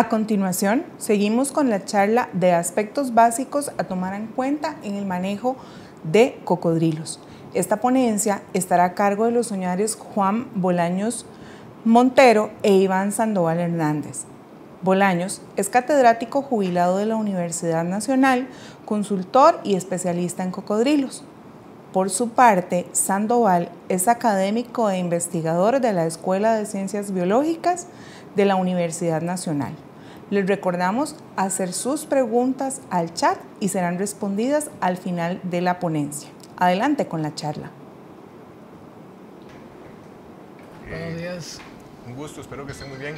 A continuación, seguimos con la charla de aspectos básicos a tomar en cuenta en el manejo de cocodrilos. Esta ponencia estará a cargo de los señores Juan Bolaños Montero e Iván Sandoval Hernández. Bolaños es catedrático jubilado de la Universidad Nacional, consultor y especialista en cocodrilos. Por su parte, Sandoval es académico e investigador de la Escuela de Ciencias Biológicas de la Universidad Nacional. Les recordamos hacer sus preguntas al chat y serán respondidas al final de la ponencia. Adelante con la charla. Buenos eh, días. Un gusto, espero que estén muy bien.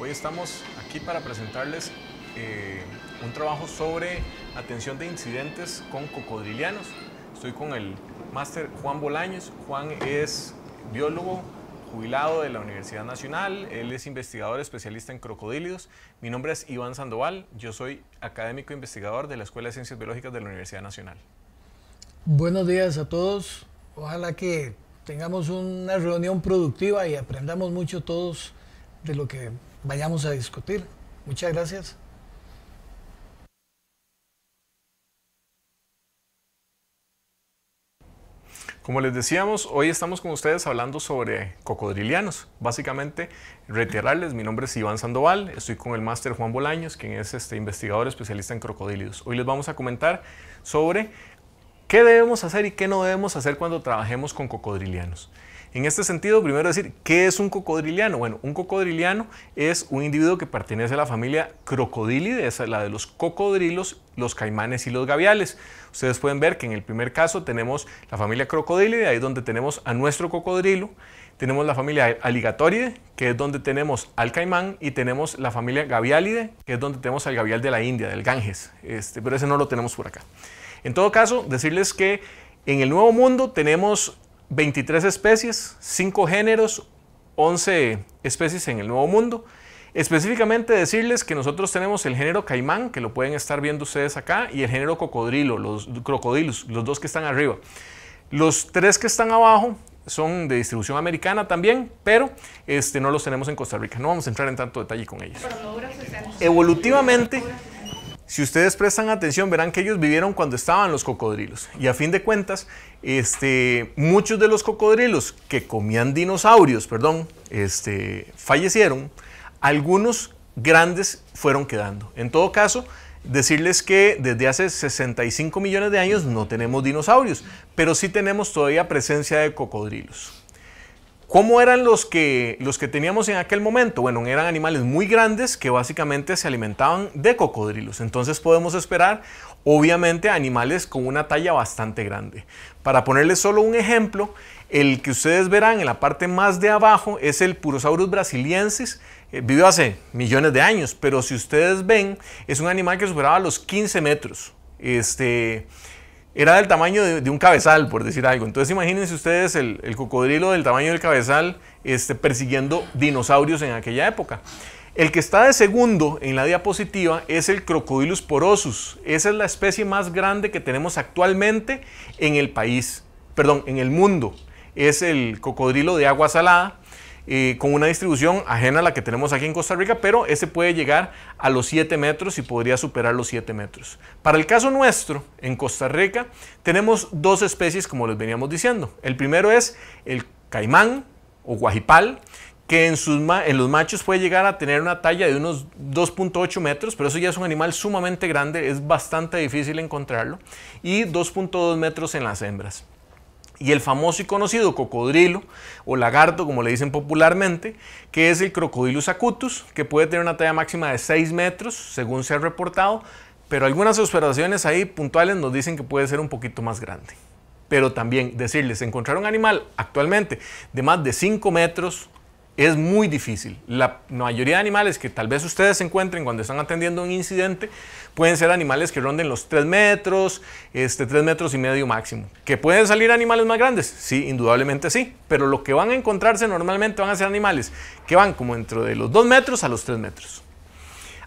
Hoy estamos aquí para presentarles eh, un trabajo sobre atención de incidentes con cocodrilianos. Estoy con el máster Juan Bolaños. Juan es biólogo, jubilado de la Universidad Nacional, él es investigador especialista en crocodilios. Mi nombre es Iván Sandoval, yo soy académico investigador de la Escuela de Ciencias Biológicas de la Universidad Nacional. Buenos días a todos, ojalá que tengamos una reunión productiva y aprendamos mucho todos de lo que vayamos a discutir. Muchas gracias. Como les decíamos, hoy estamos con ustedes hablando sobre cocodrilianos. Básicamente, reiterarles, mi nombre es Iván Sandoval, estoy con el máster Juan Bolaños, quien es este investigador especialista en crocodilios. Hoy les vamos a comentar sobre qué debemos hacer y qué no debemos hacer cuando trabajemos con cocodrilianos. En este sentido, primero decir, ¿qué es un cocodriliano? Bueno, un cocodriliano es un individuo que pertenece a la familia es la de los cocodrilos, los caimanes y los gaviales. Ustedes pueden ver que en el primer caso tenemos la familia crocodilidae, ahí donde tenemos a nuestro cocodrilo. Tenemos la familia alligatoride, que es donde tenemos al caimán, y tenemos la familia Gavialide, que es donde tenemos al gavial de la India, del Ganges, este, pero ese no lo tenemos por acá. En todo caso, decirles que en el Nuevo Mundo tenemos 23 especies, 5 géneros, 11 especies en el Nuevo Mundo. Específicamente decirles que nosotros tenemos el género caimán, que lo pueden estar viendo ustedes acá, y el género cocodrilo, los crocodilos, los dos que están arriba. Los tres que están abajo son de distribución americana también, pero este, no los tenemos en Costa Rica. No vamos a entrar en tanto detalle con ellos. Evolutivamente si ustedes prestan atención, verán que ellos vivieron cuando estaban los cocodrilos. Y a fin de cuentas, este, muchos de los cocodrilos que comían dinosaurios, perdón, este, fallecieron. Algunos grandes fueron quedando. En todo caso, decirles que desde hace 65 millones de años no tenemos dinosaurios, pero sí tenemos todavía presencia de cocodrilos. ¿Cómo eran los que, los que teníamos en aquel momento? Bueno, eran animales muy grandes que básicamente se alimentaban de cocodrilos. Entonces podemos esperar, obviamente, animales con una talla bastante grande. Para ponerles solo un ejemplo, el que ustedes verán en la parte más de abajo es el Purosaurus brasiliensis. Eh, vivió hace millones de años, pero si ustedes ven, es un animal que superaba los 15 metros. Este, era del tamaño de, un cabezal, por decir algo. Entonces imagínense ustedes el, cocodrilo del tamaño del cabezal este, persiguiendo dinosaurios en aquella época. El que está de segundo en la diapositiva es el Crocodilus porosus. Esa es la especie más grande que tenemos actualmente en el país, perdón, en el mundo. Es el cocodrilo de agua salada con una distribución ajena a la que tenemos aquí en Costa Rica, pero ese puede llegar a los 7 metros y podría superar los 7 metros. Para el caso nuestro, en Costa Rica, tenemos dos especies, como les veníamos diciendo. El primero es el caimán o guajipal, que en, en, los machos puede llegar a tener una talla de unos 2.8 metros, pero eso ya es un animal sumamente grande, es bastante difícil encontrarlo, y 2.2 metros en las hembras y el famoso y conocido cocodrilo o lagarto, como le dicen popularmente, que es el Crocodilus acutus, que puede tener una talla máxima de 6 metros, según se ha reportado, pero algunas observaciones ahí puntuales nos dicen que puede ser un poquito más grande. Pero también decirles, encontrar un animal actualmente de más de 5 metros es muy difícil. La mayoría de animales que tal vez ustedes encuentren cuando están atendiendo un incidente pueden ser animales que ronden los 3 metros, este, 3 metros y medio máximo. ¿Que pueden salir animales más grandes? Sí, indudablemente sí. Pero lo que van a encontrarse normalmente van a ser animales que van como entre de los 2 metros a los 3 metros.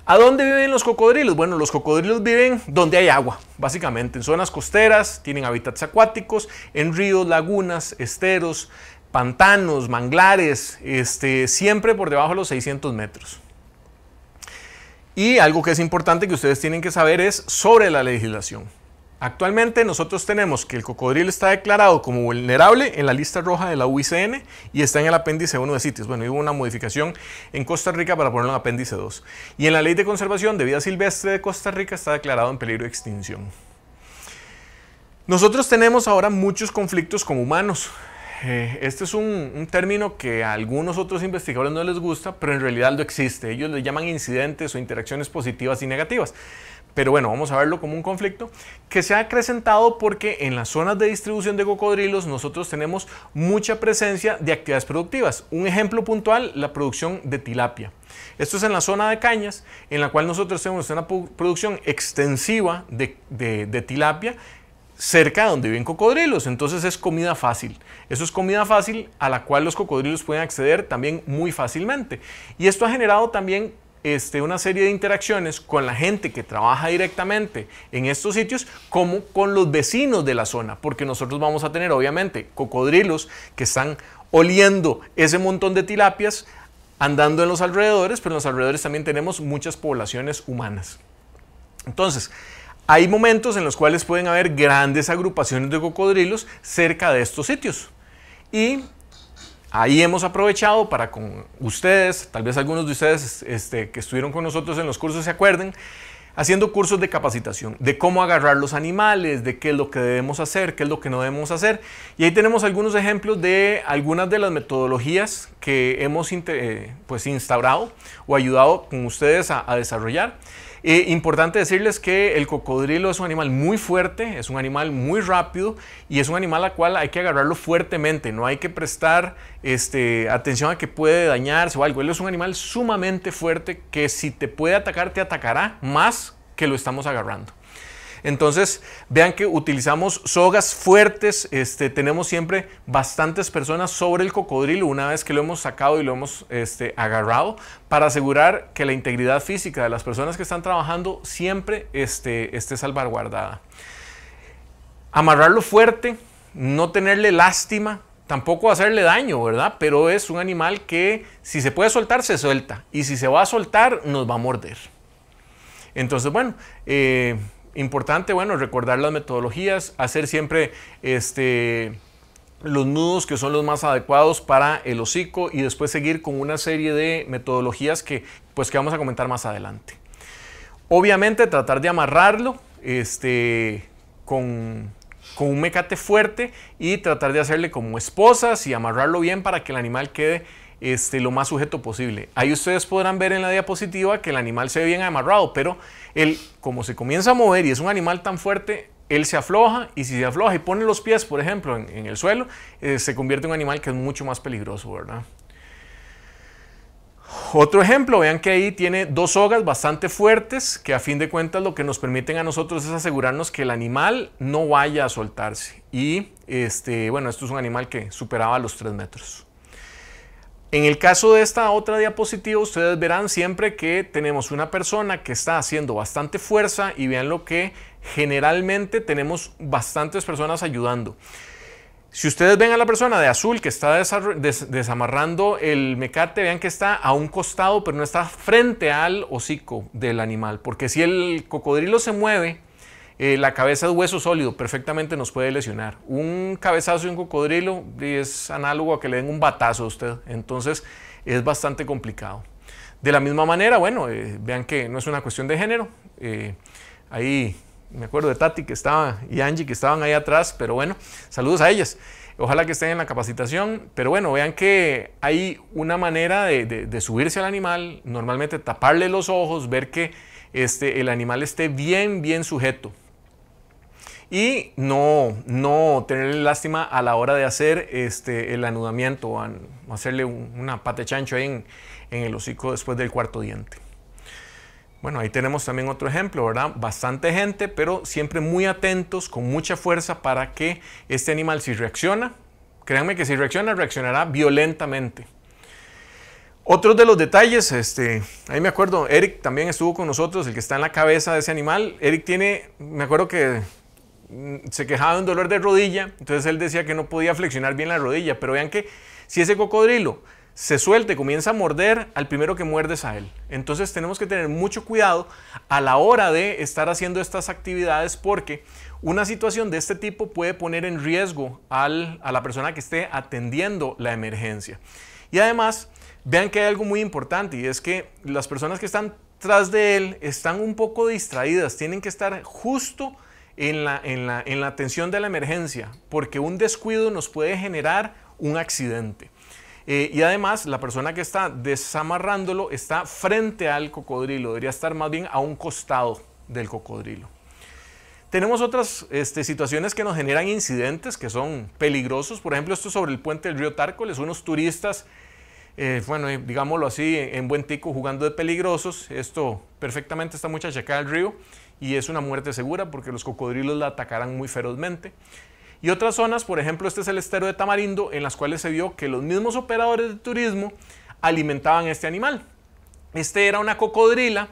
¿A dónde viven los cocodrilos? Bueno, los cocodrilos viven donde hay agua, básicamente, en zonas costeras, tienen hábitats acuáticos, en ríos, lagunas, esteros, pantanos, manglares, este, siempre por debajo de los 600 metros. Y algo que es importante que ustedes tienen que saber es sobre la legislación. Actualmente nosotros tenemos que el cocodrilo está declarado como vulnerable en la lista roja de la UICN y está en el apéndice 1 de sitios. Bueno, hubo una modificación en Costa Rica para ponerlo en apéndice 2. Y en la Ley de Conservación de Vida Silvestre de Costa Rica está declarado en peligro de extinción. Nosotros tenemos ahora muchos conflictos con humanos. Eh, este es un, término que a algunos otros investigadores no les gusta, pero en realidad lo existe. Ellos le llaman incidentes o interacciones positivas y negativas. Pero bueno, vamos a verlo como un conflicto que se ha acrecentado porque en las zonas de distribución de cocodrilos nosotros tenemos mucha presencia de actividades productivas. Un ejemplo puntual, la producción de tilapia. Esto es en la zona de Cañas, en la cual nosotros tenemos una producción extensiva de tilapia cerca de donde viven cocodrilos, entonces es comida fácil. Eso es comida fácil a la cual los cocodrilos pueden acceder también muy fácilmente. Y esto ha generado también este, una serie de interacciones con la gente que trabaja directamente en estos sitios, como con los vecinos de la zona, porque nosotros vamos a tener obviamente cocodrilos que están oliendo ese montón de tilapias andando en los alrededores, pero en los alrededores también tenemos muchas poblaciones humanas. Entonces, hay momentos en los cuales pueden haber grandes agrupaciones de cocodrilos cerca de estos sitios. Y ahí hemos aprovechado para con ustedes, tal vez algunos de ustedes este, que estuvieron con nosotros en los cursos se acuerden, haciendo cursos de capacitación, de cómo agarrar los animales, de qué es lo que debemos hacer, qué es lo que no debemos hacer. Y ahí tenemos algunos ejemplos de algunas de las metodologías que hemos eh, pues, instaurado o ayudado con ustedes a desarrollar. Eh, importante decirles que el cocodrilo es un animal muy fuerte, es un animal muy rápido y es un animal al cual hay que agarrarlo fuertemente, no hay que prestar este, atención a que puede dañarse o algo. Él es un animal sumamente fuerte que si te puede atacar, te atacará más que lo estamos agarrando. Entonces, vean que utilizamos sogas fuertes, este, tenemos siempre bastantes personas sobre el cocodrilo una vez que lo hemos sacado y lo hemos este, agarrado para asegurar que la integridad física de las personas que están trabajando siempre este, esté, salvaguardada. Amarrarlo fuerte, no tenerle lástima, tampoco hacerle daño, ¿verdad? Pero es un animal que si se puede soltar, se suelta. Y si se va a soltar, nos va a morder. Entonces, bueno, eh, Importante, bueno, recordar las metodologías, hacer siempre este, los nudos que son los más adecuados para el hocico y después seguir con una serie de metodologías que, pues, que vamos a comentar más adelante. Obviamente tratar de amarrarlo este, con, con un mecate fuerte y tratar de hacerle como esposas y amarrarlo bien para que el animal quede este, lo más sujeto posible. Ahí ustedes podrán ver en la diapositiva que el animal se ve bien amarrado, pero él, como se comienza a mover y es un animal tan fuerte, él se afloja y si se afloja y pone los pies, por ejemplo, en, el suelo, eh, se convierte en un animal que es mucho más peligroso, ¿verdad? Otro ejemplo, vean que ahí tiene dos sogas bastante fuertes que a fin de cuentas lo que nos permiten a nosotros es asegurarnos que el animal no vaya a soltarse. Y este, bueno, esto es un animal que superaba los 3 metros. En el caso de esta otra diapositiva, ustedes verán siempre que tenemos una persona que está haciendo bastante fuerza y vean lo que generalmente tenemos bastantes personas ayudando. Si ustedes ven a la persona de azul que está desamarrando el mecate, vean que está a un costado, pero no está frente al hocico del animal, porque si el cocodrilo se mueve, eh, la cabeza de hueso sólido, perfectamente nos puede lesionar. Un cabezazo de un cocodrilo es análogo a que le den un batazo a usted, entonces es bastante complicado. De la misma manera, bueno, eh, vean que no es una cuestión de género. Eh, ahí me acuerdo de Tati que estaba y Angie que estaban ahí atrás, pero bueno, saludos a ellas. Ojalá que estén en la capacitación, pero bueno, vean que hay una manera de, subirse al animal, normalmente taparle los ojos, ver que este, el animal esté bien, bien sujeto y no, no tenerle lástima a la hora de hacer este, el anudamiento, o hacerle una pata chancho ahí en, el hocico después del cuarto diente. Bueno, ahí tenemos también otro ejemplo, ¿verdad? Bastante gente, pero siempre muy atentos, con mucha fuerza para que este animal si reacciona, créanme que si reacciona, reaccionará violentamente. Otros de los detalles, este, ahí me acuerdo, Eric también estuvo con nosotros, el que está en la cabeza de ese animal. Eric tiene, me acuerdo que Mm, se quejaba de un dolor de rodilla, entonces él decía que no podía flexionar bien la rodilla, pero vean que si ese cocodrilo se suelte, comienza a morder, al primero que muerdes a él. Entonces tenemos que tener mucho cuidado a la hora de estar haciendo estas actividades porque una situación de este tipo puede poner en riesgo a la persona que esté atendiendo la emergencia. Y además, vean que hay algo muy importante y es que las personas que están tras de él están un poco distraídas, tienen que estar justo en la, en atención de la emergencia, porque un descuido nos puede generar un accidente. Eh, y además, la persona que está desamarrándolo está frente al cocodrilo, debería estar más bien a un costado del cocodrilo. Tenemos otras este, situaciones que nos generan incidentes que son peligrosos. Por ejemplo, esto sobre el puente del río Tárcoles, unos turistas, eh, bueno, eh, digámoslo así, en buen tico jugando de peligrosos. Esto perfectamente está mucha acá del río y es una muerte segura porque los cocodrilos la atacarán muy ferozmente. Y otras zonas, por ejemplo, este es el estero de Tamarindo, en las cuales se vio que los mismos operadores de turismo alimentaban a este animal. Este era una cocodrila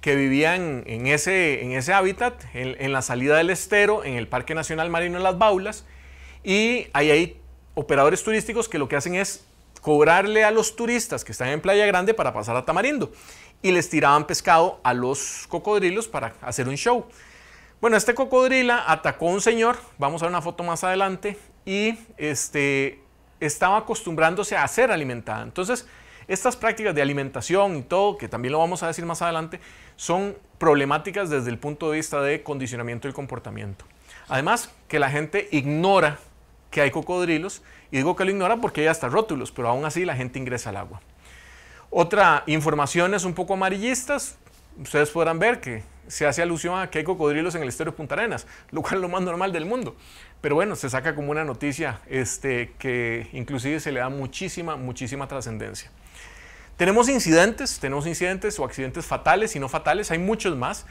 que vivía en, ese, en ese hábitat, en, la salida del estero, en el Parque Nacional Marino de Las Baulas, y ahí hay operadores turísticos que lo que hacen es cobrarle a los turistas que están en Playa Grande para pasar a Tamarindo y les tiraban pescado a los cocodrilos para hacer un show. Bueno, este cocodrila atacó a un señor, vamos a ver una foto más adelante, y este, estaba acostumbrándose a ser alimentada. Entonces, estas prácticas de alimentación y todo, que también lo vamos a decir más adelante, son problemáticas desde el punto de vista de condicionamiento del comportamiento. Además, que la gente ignora que hay cocodrilos, y digo que lo ignora porque hay hasta rótulos, pero aún así la gente ingresa al agua. Otra información, es un poco amarillistas, ustedes podrán ver que se hace alusión a que hay cocodrilos en el estero de Punta Arenas, lo cual es lo más normal del mundo. Pero bueno, se saca como una noticia este, que inclusive se le da muchísima, muchísima trascendencia. Tenemos incidentes, tenemos incidentes o accidentes fatales y no fatales, hay muchos más.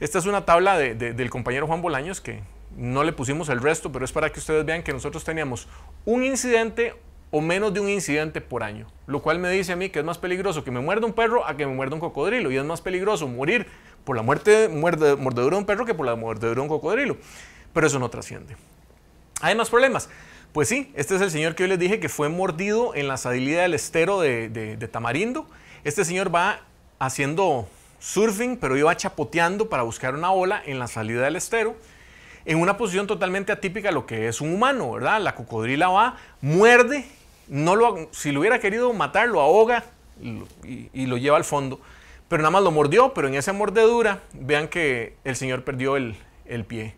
Esta es una tabla del compañero Juan Bolaños que no le pusimos el resto, pero es para que ustedes vean que nosotros teníamos un incidente, o menos de un incidente por año, lo cual me dice a mí que es más peligroso que me muerda un perro a que me muerda un cocodrilo y es más peligroso morir por la muerte muerde, mordedura de un perro que por la mordedura de un cocodrilo, pero eso no trasciende. Hay más problemas. Pues sí, este es el señor que yo les dije que fue mordido en la salida del estero de, Tamarindo. Este señor va haciendo surfing, pero iba chapoteando para buscar una ola en la salida del estero en una posición totalmente atípica a lo que es un humano, ¿verdad? La cocodrila va, muerde no lo, si lo hubiera querido matar, lo ahoga y, lo lleva al fondo. Pero nada más lo mordió, pero en esa mordedura, vean que el Señor perdió el, pie.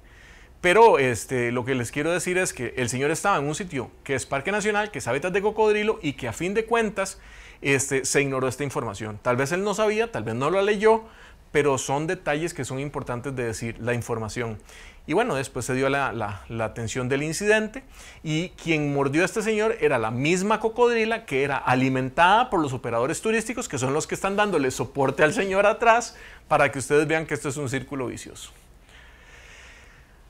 Pero este, lo que les quiero decir es que el Señor estaba en un sitio que es Parque Nacional, que es hábitat de cocodrilo y que a fin de cuentas este, se ignoró esta información. Tal vez él no sabía, tal vez no lo leyó, pero son detalles que son importantes de decir, la información. Y bueno, después se dio la, atención del incidente y quien mordió a este señor era la misma cocodrila que era alimentada por los operadores turísticos, que son los que están dándole soporte al señor atrás para que ustedes vean que esto es un círculo vicioso.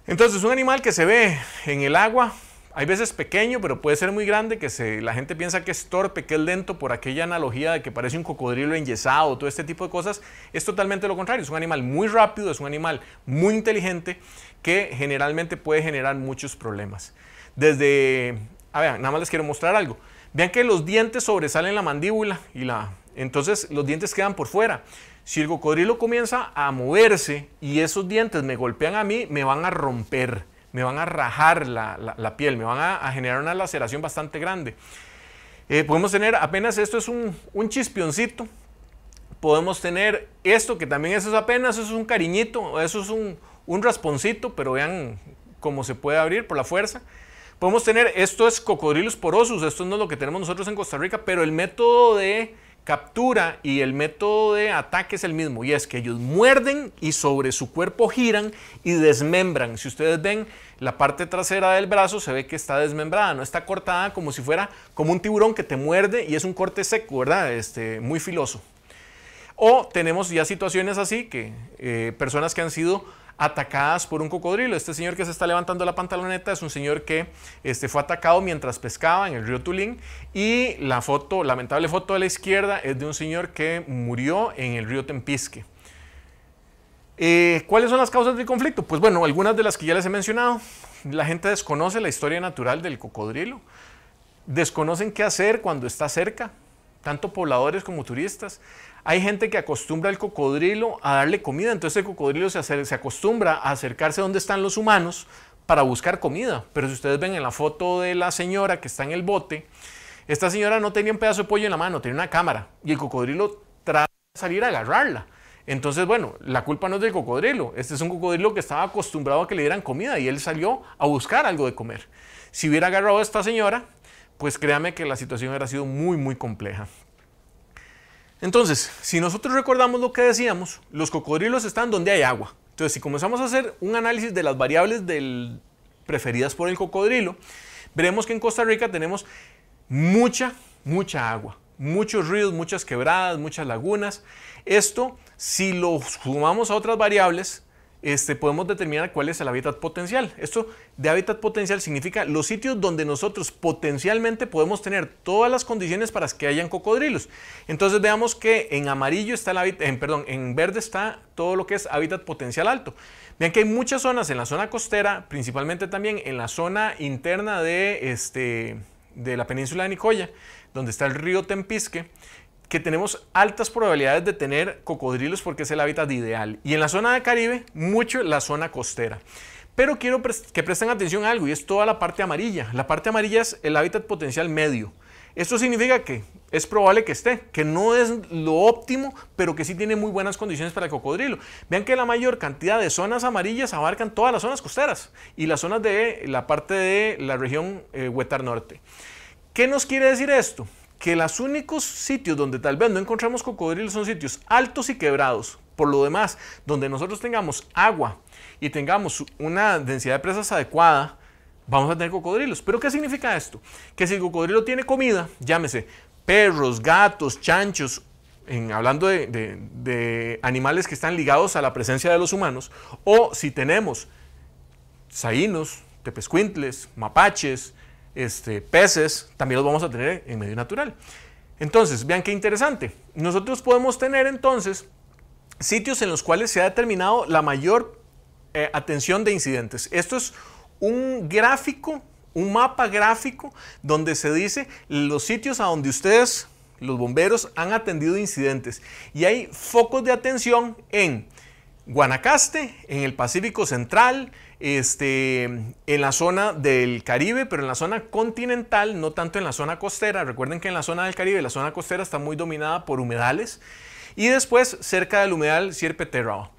Entonces, un animal que se ve en el agua hay veces pequeño, pero puede ser muy grande, que se, la gente piensa que es torpe, que es lento por aquella analogía de que parece un cocodrilo enyesado, todo este tipo de cosas. Es totalmente lo contrario, es un animal muy rápido, es un animal muy inteligente que generalmente puede generar muchos problemas. Desde, a ver, nada más les quiero mostrar algo. Vean que los dientes sobresalen la mandíbula y la, entonces los dientes quedan por fuera. Si el cocodrilo comienza a moverse y esos dientes me golpean a mí, me van a romper me van a rajar la, piel, me van a, generar una laceración bastante grande. Eh, podemos tener apenas esto es un, un chispioncito, podemos tener esto que también eso es apenas, eso es un cariñito, eso es un, un rasponcito, pero vean cómo se puede abrir por la fuerza. Podemos tener, esto es cocodrilos porosos, esto no es lo que tenemos nosotros en Costa Rica, pero el método de captura y el método de ataque es el mismo, y es que ellos muerden y sobre su cuerpo giran y desmembran. Si ustedes ven la parte trasera del brazo, se ve que está desmembrada, no está cortada como si fuera como un tiburón que te muerde y es un corte seco, ¿verdad? Este, muy filoso. O tenemos ya situaciones así que eh, personas que han sido atacadas por un cocodrilo. Este señor que se está levantando la pantaloneta es un señor que este, fue atacado mientras pescaba en el río Tulín y la foto, lamentable foto de la izquierda es de un señor que murió en el río Tempisque. Eh, ¿Cuáles son las causas del conflicto? Pues bueno, algunas de las que ya les he mencionado. La gente desconoce la historia natural del cocodrilo, desconocen qué hacer cuando está cerca, tanto pobladores como turistas. Hay gente que acostumbra al cocodrilo a darle comida, entonces el cocodrilo se, se acostumbra a acercarse a donde están los humanos para buscar comida. Pero si ustedes ven en la foto de la señora que está en el bote, esta señora no tenía un pedazo de pollo en la mano, tenía una cámara y el cocodrilo trata de salir a agarrarla. Entonces, bueno, la culpa no es del cocodrilo. Este es un cocodrilo que estaba acostumbrado a que le dieran comida y él salió a buscar algo de comer. Si hubiera agarrado a esta señora, pues créame que la situación hubiera sido muy, muy compleja. Entonces, si nosotros recordamos lo que decíamos, los cocodrilos están donde hay agua. Entonces, si comenzamos a hacer un análisis de las variables preferidas por el cocodrilo, veremos que en Costa Rica tenemos mucha, mucha agua, muchos ríos, muchas quebradas, muchas lagunas. Esto, si lo sumamos a otras variables, este, podemos determinar cuál es el hábitat potencial. Esto de hábitat potencial significa los sitios donde nosotros potencialmente podemos tener todas las condiciones para que hayan cocodrilos. Entonces veamos que en amarillo está el hábitat, perdón, en verde está todo lo que es hábitat potencial alto. Vean que hay muchas zonas en la zona costera, principalmente también en la zona interna de este, la península de Nicoya, donde está el río Tempisque que tenemos altas probabilidades de tener cocodrilos porque es el hábitat ideal. Y en la zona de Caribe, mucho la zona costera. Pero quiero que presten atención a algo y es toda la parte amarilla. La parte amarilla es el hábitat potencial medio. Esto significa que es probable que esté, que no es lo óptimo, pero que sí tiene muy buenas condiciones para el cocodrilo. Vean que la mayor cantidad de zonas amarillas abarcan todas las zonas costeras y las zonas de la parte de la región eh, Huetar Norte. ¿Qué nos quiere decir esto? que los únicos sitios donde tal vez no encontramos cocodrilos son sitios altos y quebrados. Por lo demás, donde nosotros tengamos agua y tengamos una densidad de presas adecuada, vamos a tener cocodrilos. ¿Pero qué significa esto? Que si el cocodrilo tiene comida, llámese perros, gatos, chanchos, en, hablando de, animales que están ligados a la presencia de los humanos, o si tenemos saínos, tepescuintles, mapaches, este, peces, también los vamos a tener en medio natural. Entonces, vean qué interesante. Nosotros podemos tener entonces sitios en los cuales se ha determinado la mayor eh, atención de incidentes. Esto es un gráfico, un mapa gráfico donde se dice los sitios a donde ustedes, los bomberos, han atendido incidentes. Y hay focos de atención en Guanacaste, en el Pacífico Central, este, en la zona del Caribe, pero en la zona continental, no tanto en la zona costera. Recuerden que en la zona del Caribe, la zona costera está muy dominada por humedales. Y después, cerca del humedal, Sierpe Terrao.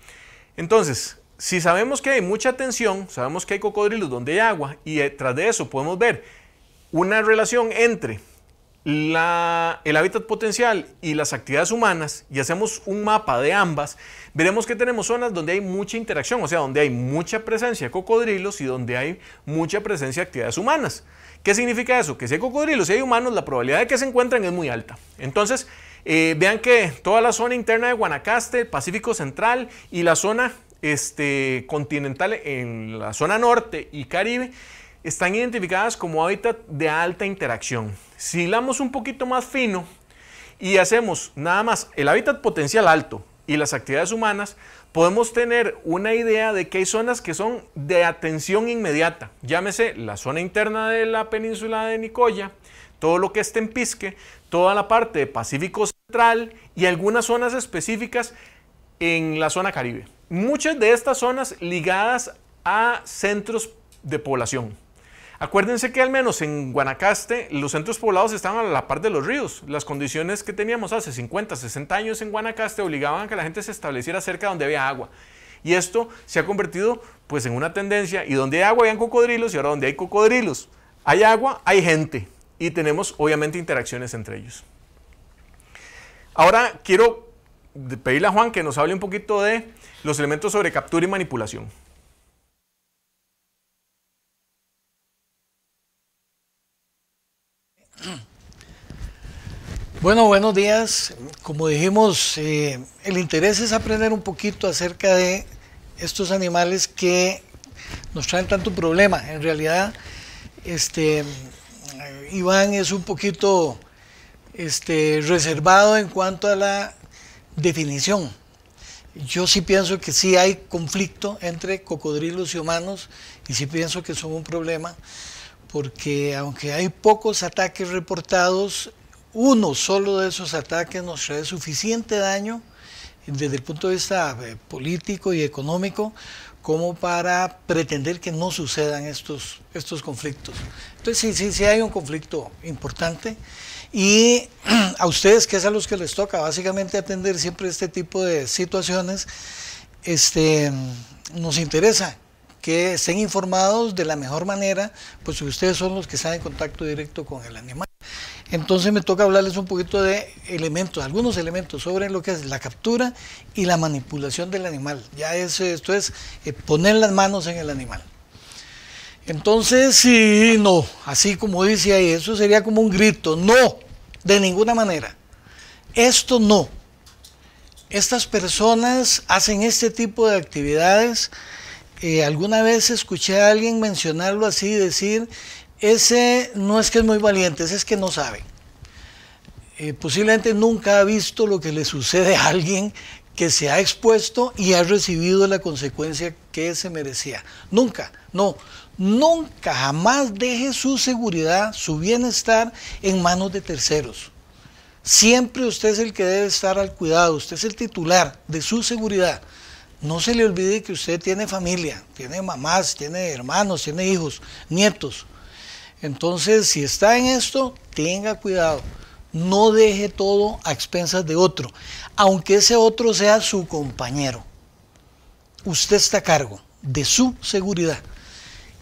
Entonces, si sabemos que hay mucha tensión, sabemos que hay cocodrilos donde hay agua, y detrás eh, de eso podemos ver una relación entre el hábitat potencial y las actividades humanas y hacemos un mapa de ambas, veremos que tenemos zonas donde hay mucha interacción, o sea, donde hay mucha presencia de cocodrilos y donde hay mucha presencia de actividades humanas. ¿Qué significa eso? Que si hay cocodrilos y hay humanos, la probabilidad de que se encuentren es muy alta. Entonces, eh, vean que toda la zona interna de Guanacaste, Pacífico Central y la zona este, continental en la zona norte y Caribe, están identificadas como hábitat de alta interacción. Si hilamos un poquito más fino y hacemos nada más el hábitat potencial alto y las actividades humanas, podemos tener una idea de que hay zonas que son de atención inmediata. Llámese la zona interna de la península de Nicoya, todo lo que esté en Pisque, toda la parte de Pacífico Central y algunas zonas específicas en la zona Caribe. Muchas de estas zonas ligadas a centros de población. Acuérdense que al menos en Guanacaste los centros poblados estaban a la par de los ríos. Las condiciones que teníamos hace 50, 60 años en Guanacaste obligaban a que la gente se estableciera cerca donde había agua. Y esto se ha convertido pues en una tendencia y donde hay agua hay cocodrilos y ahora donde hay cocodrilos hay agua, hay gente y tenemos obviamente interacciones entre ellos. Ahora quiero pedirle a Juan que nos hable un poquito de los elementos sobre captura y manipulación. Bueno, buenos días. Como dijimos, eh, el interés es aprender un poquito acerca de estos animales que nos traen tanto problema. En realidad, este, Iván es un poquito este, reservado en cuanto a la definición. Yo sí pienso que sí hay conflicto entre cocodrilos y humanos y sí pienso que son un problema porque aunque hay pocos ataques reportados, uno solo de esos ataques nos trae suficiente daño eh, desde el punto de vista eh, político y económico como para pretender que no sucedan estos, estos conflictos. Entonces sí, sí, sí hay un conflicto importante y a ustedes, que es a los que les toca básicamente atender siempre este tipo de situaciones, este, nos interesa que estén informados de la mejor manera, pues ustedes son los que están en contacto directo con el animal. Entonces me toca hablarles un poquito de elementos, algunos elementos sobre lo que es la captura y la manipulación del animal. Ya es, esto es eh, poner las manos en el animal. Entonces, sí, no, así como dice ahí, eso sería como un grito, no, de ninguna manera. Esto no. Estas personas hacen este tipo de actividades eh, alguna vez escuché a alguien mencionarlo así, y decir, ese no es que es muy valiente, ese es que no sabe. Eh, posiblemente nunca ha visto lo que le sucede a alguien que se ha expuesto y ha recibido la consecuencia que se merecía. Nunca, no, nunca jamás deje su seguridad, su bienestar en manos de terceros. Siempre usted es el que debe estar al cuidado, usted es el titular de su seguridad no se le olvide que usted tiene familia, tiene mamás, tiene hermanos, tiene hijos, nietos. Entonces, si está en esto, tenga cuidado. No deje todo a expensas de otro, aunque ese otro sea su compañero. Usted está a cargo de su seguridad.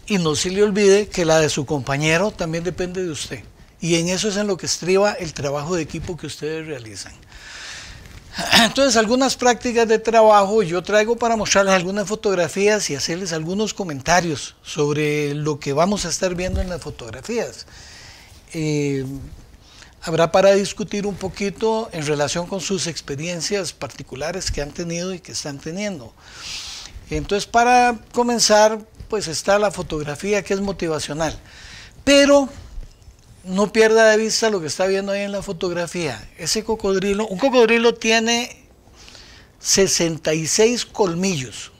Y no se le olvide que la de su compañero también depende de usted. Y en eso es en lo que estriba el trabajo de equipo que ustedes realizan. Entonces, algunas prácticas de trabajo yo traigo para mostrarles algunas fotografías y hacerles algunos comentarios sobre lo que vamos a estar viendo en las fotografías. Eh, habrá para discutir un poquito en relación con sus experiencias particulares que han tenido y que están teniendo. Entonces, para comenzar, pues está la fotografía que es motivacional. Pero no pierda de vista lo que está viendo ahí en la fotografía. Ese cocodrilo, un cocodrilo tiene 66 colmillos.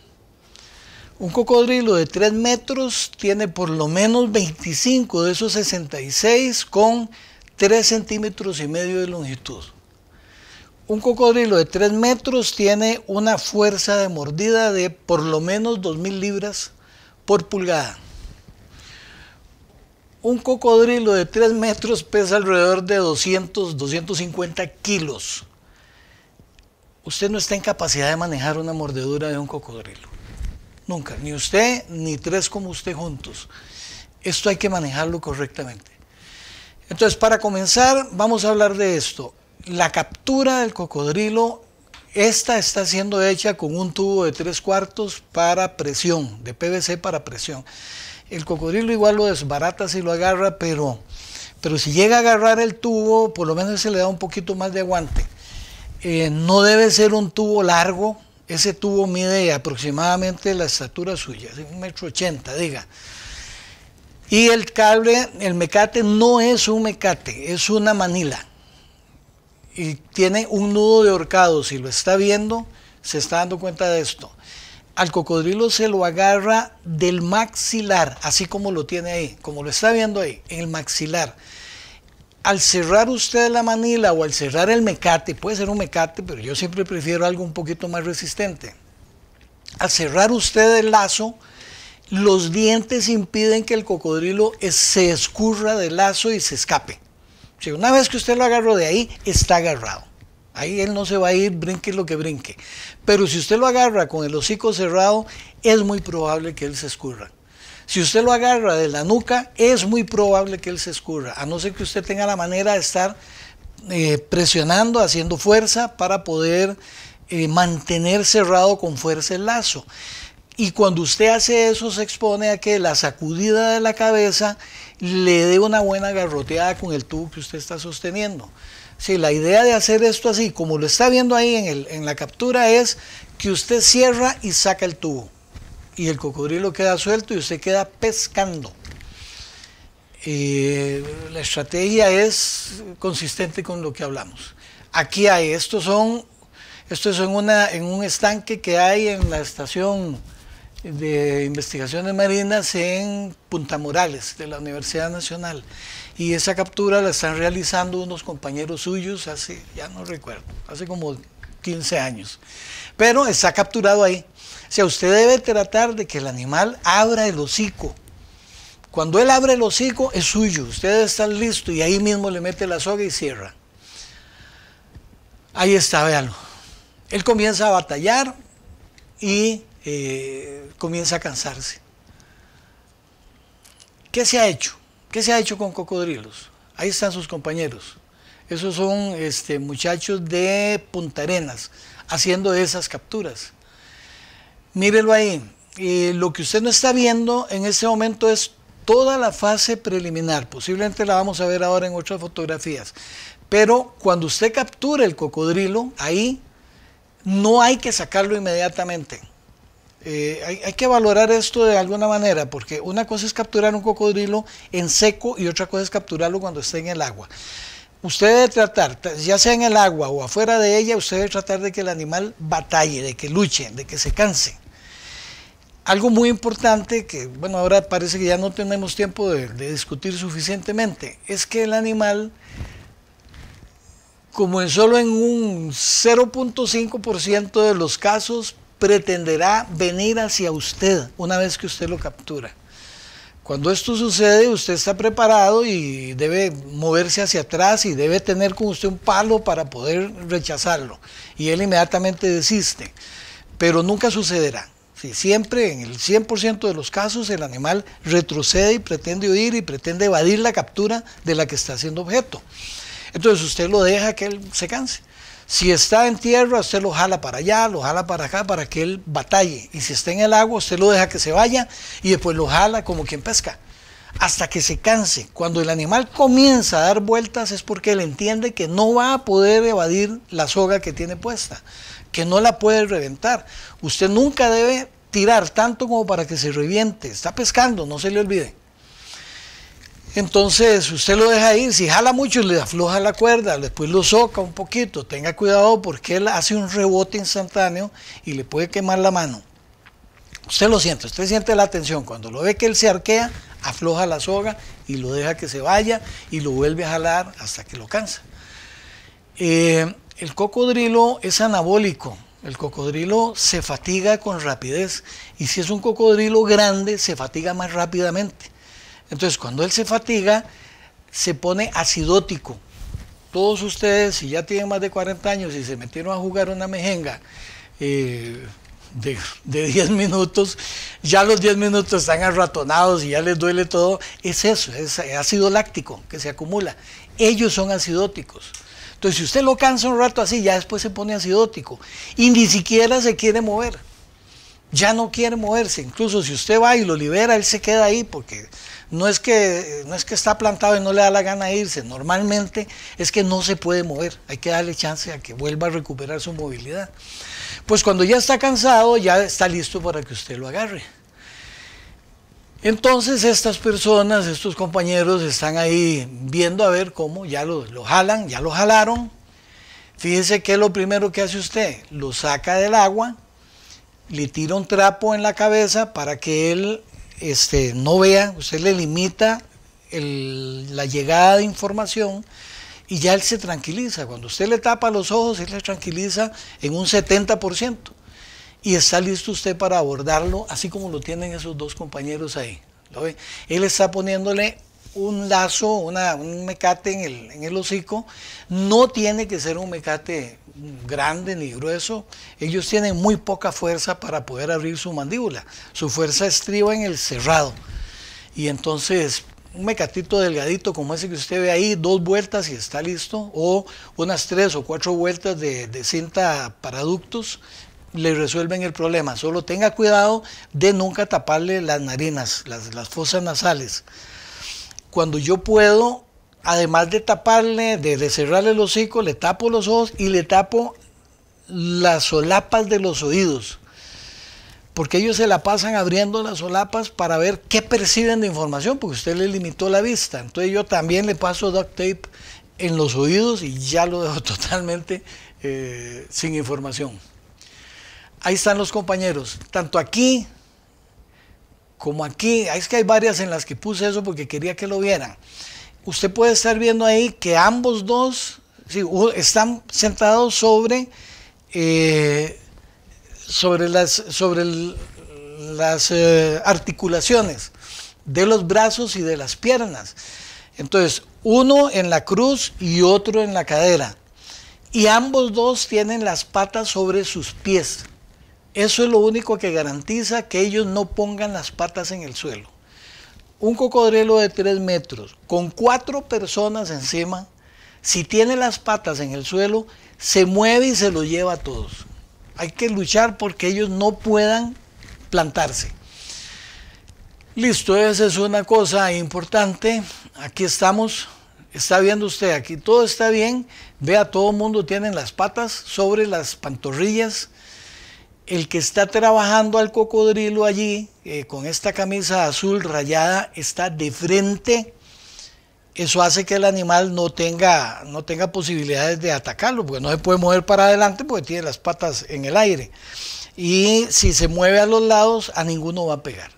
Un cocodrilo de 3 metros tiene por lo menos 25 de esos 66 con 3 centímetros y medio de longitud. Un cocodrilo de 3 metros tiene una fuerza de mordida de por lo menos 2.000 libras por pulgada. Un cocodrilo de 3 metros pesa alrededor de 200, 250 kilos. Usted no está en capacidad de manejar una mordedura de un cocodrilo. Nunca. Ni usted ni tres como usted juntos. Esto hay que manejarlo correctamente. Entonces, para comenzar, vamos a hablar de esto. La captura del cocodrilo, esta está siendo hecha con un tubo de tres cuartos para presión, de PVC para presión el cocodrilo igual lo desbarata si lo agarra, pero, pero si llega a agarrar el tubo, por lo menos se le da un poquito más de aguante. Eh, no debe ser un tubo largo, ese tubo mide aproximadamente la estatura suya, un metro ochenta, diga. Y el cable, el mecate no es un mecate, es una manila. Y tiene un nudo de horcado, si lo está viendo, se está dando cuenta de esto al cocodrilo se lo agarra del maxilar, así como lo tiene ahí, como lo está viendo ahí, en el maxilar. Al cerrar usted la manila o al cerrar el mecate, puede ser un mecate, pero yo siempre prefiero algo un poquito más resistente. Al cerrar usted el lazo, los dientes impiden que el cocodrilo se escurra del lazo y se escape. una vez que usted lo agarró de ahí, está agarrado. Ahí él no se va a ir, brinque lo que brinque. Pero si usted lo agarra con el hocico cerrado, es muy probable que él se escurra. Si usted lo agarra de la nuca, es muy probable que él se escurra, a no ser que usted tenga la manera de estar eh, presionando, haciendo fuerza para poder eh, mantener cerrado con fuerza el lazo. Y cuando usted hace eso, se expone a que la sacudida de la cabeza le dé una buena garroteada con el tubo que usted está sosteniendo. Sí, la idea de hacer esto así, como lo está viendo ahí en, la captura, es que usted cierra y saca el tubo. Y el cocodrilo queda suelto y usted queda pescando. Eh, la estrategia es consistente con lo que hablamos. Aquí hay, estos son, esto es una, en un estanque que hay en la estación de Investigaciones Marinas en Punta Morales, de la Universidad Nacional. Y esa captura la están realizando unos compañeros suyos hace, ya no recuerdo, hace como 15 años. Pero está capturado ahí. O sea, usted debe tratar de que el animal abra el hocico. Cuando él abre el hocico, es suyo. Usted están listo y ahí mismo le mete la soga y cierra. Ahí está, véanlo. Él comienza a batallar y eh, comienza a cansarse. ¿Qué se ha hecho? ¿Qué se ha hecho con cocodrilos? Ahí están sus compañeros. Esos son este, muchachos de Punta Arenas haciendo esas capturas. Mírelo ahí. Eh, lo que usted no está viendo en este momento es toda la fase preliminar. Posiblemente la vamos a ver ahora en otras fotografías. Pero cuando usted captura el cocodrilo, ahí no hay que sacarlo inmediatamente. Eh, hay, que valorar esto de alguna manera, porque una cosa es capturar un cocodrilo en seco y otra cosa es capturarlo cuando esté en el agua. Usted debe tratar, ya sea en el agua o afuera de ella, usted debe tratar de que el animal batalle, de que luche, de que se canse. Algo muy importante que, bueno, ahora parece que ya no tenemos tiempo de, de discutir suficientemente, es que el animal como en solo en un 0.5% de los casos pretenderá venir hacia usted una vez que usted lo captura. Cuando esto sucede, usted está preparado y debe moverse hacia atrás y debe tener con usted un palo para poder rechazarlo. Y él inmediatamente desiste. Pero nunca sucederá. Si siempre, en el 100% de los casos, el animal retrocede y pretende huir y pretende evadir la captura de la que está siendo objeto. Entonces usted lo deja que él se canse. Si está en tierra, usted lo jala para allá, lo jala para acá para que él batalle. Y si está en el agua, usted lo deja que se vaya y después lo jala como quien pesca. Hasta que se canse. Cuando el animal comienza a dar vueltas es porque él entiende que no va a poder evadir la soga que tiene puesta, que no la puede reventar. Usted nunca debe tirar tanto como para que se reviente. Está pescando, no se le olvide. Entonces, usted lo deja ir, si jala mucho, le afloja la cuerda, después lo soca un poquito, tenga cuidado porque él hace un rebote instantáneo y le puede quemar la mano. Usted lo siente, usted siente la tensión. Cuando lo ve que él se arquea, afloja la soga y lo deja que se vaya y lo vuelve a jalar hasta que lo cansa. Eh, el cocodrilo es anabólico. El cocodrilo se fatiga con rapidez y si es un cocodrilo grande, se fatiga más rápidamente. Entonces, cuando él se fatiga, se pone acidótico. Todos ustedes, si ya tienen más de 40 años y se metieron a jugar una mejenga eh, de, de 10 minutos, ya los 10 minutos están arratonados y ya les duele todo. Es eso, es ácido láctico que se acumula. Ellos son acidóticos. Entonces, si usted lo cansa un rato así, ya después se pone acidótico y ni siquiera se quiere mover ya no quiere moverse. Incluso si usted va y lo libera, él se queda ahí porque no es que, no es que está plantado y no le da la gana de irse. Normalmente es que no se puede mover. Hay que darle chance a que vuelva a recuperar su movilidad. Pues cuando ya está cansado, ya está listo para que usted lo agarre. Entonces estas personas, estos compañeros están ahí viendo a ver cómo, ya lo, lo jalan, ya lo jalaron. Fíjese que lo primero que hace usted, lo saca del agua, le tira un trapo en la cabeza para que él este, no vea, usted le limita la llegada de información y ya él se tranquiliza. Cuando usted le tapa los ojos, él se tranquiliza en un 70% y está listo usted para abordarlo, así como lo tienen esos dos compañeros ahí. Él está poniéndole un lazo, una, un mecate en el, en el hocico. No tiene que ser un mecate grande ni grueso, ellos tienen muy poca fuerza para poder abrir su mandíbula. Su fuerza estriba en el cerrado. Y entonces, un mecatito delgadito como ese que usted ve ahí, dos vueltas y está listo, o unas tres o cuatro vueltas de, cinta para ductos, le resuelven el problema. Solo tenga cuidado de nunca taparle las narinas, las, las fosas nasales. Cuando yo puedo además de taparle, de, cerrarle el hocico, le tapo los ojos y le tapo las solapas de los oídos. Porque ellos se la pasan abriendo las solapas para ver qué perciben de información, porque usted le limitó la vista. Entonces yo también le paso duct tape en los oídos y ya lo dejo totalmente eh, sin información. Ahí están los compañeros, tanto aquí como aquí. Ah, es que hay varias en las que puse eso porque quería que lo vieran usted puede estar viendo ahí que ambos dos están sentados sobre, eh, sobre las, sobre las eh, articulaciones de los brazos y de las piernas. Entonces, uno en la cruz y otro en la cadera. Y ambos dos tienen las patas sobre sus pies. Eso es lo único que garantiza que ellos no pongan las patas en el suelo un cocodrilo de 3 metros con cuatro personas encima, si tiene las patas en el suelo, se mueve y se lo lleva a todos. Hay que luchar porque ellos no puedan plantarse. Listo, esa es una cosa importante. Aquí estamos. Está viendo usted, aquí todo está bien. Vea, todo el mundo tiene las patas sobre las pantorrillas el que está trabajando al cocodrilo allí, eh, con esta camisa azul rayada, está de frente. Eso hace que el animal no tenga, no tenga posibilidades de atacarlo, porque no se puede mover para adelante porque tiene las patas en el aire. Y si se mueve a los lados, a ninguno va a pegar.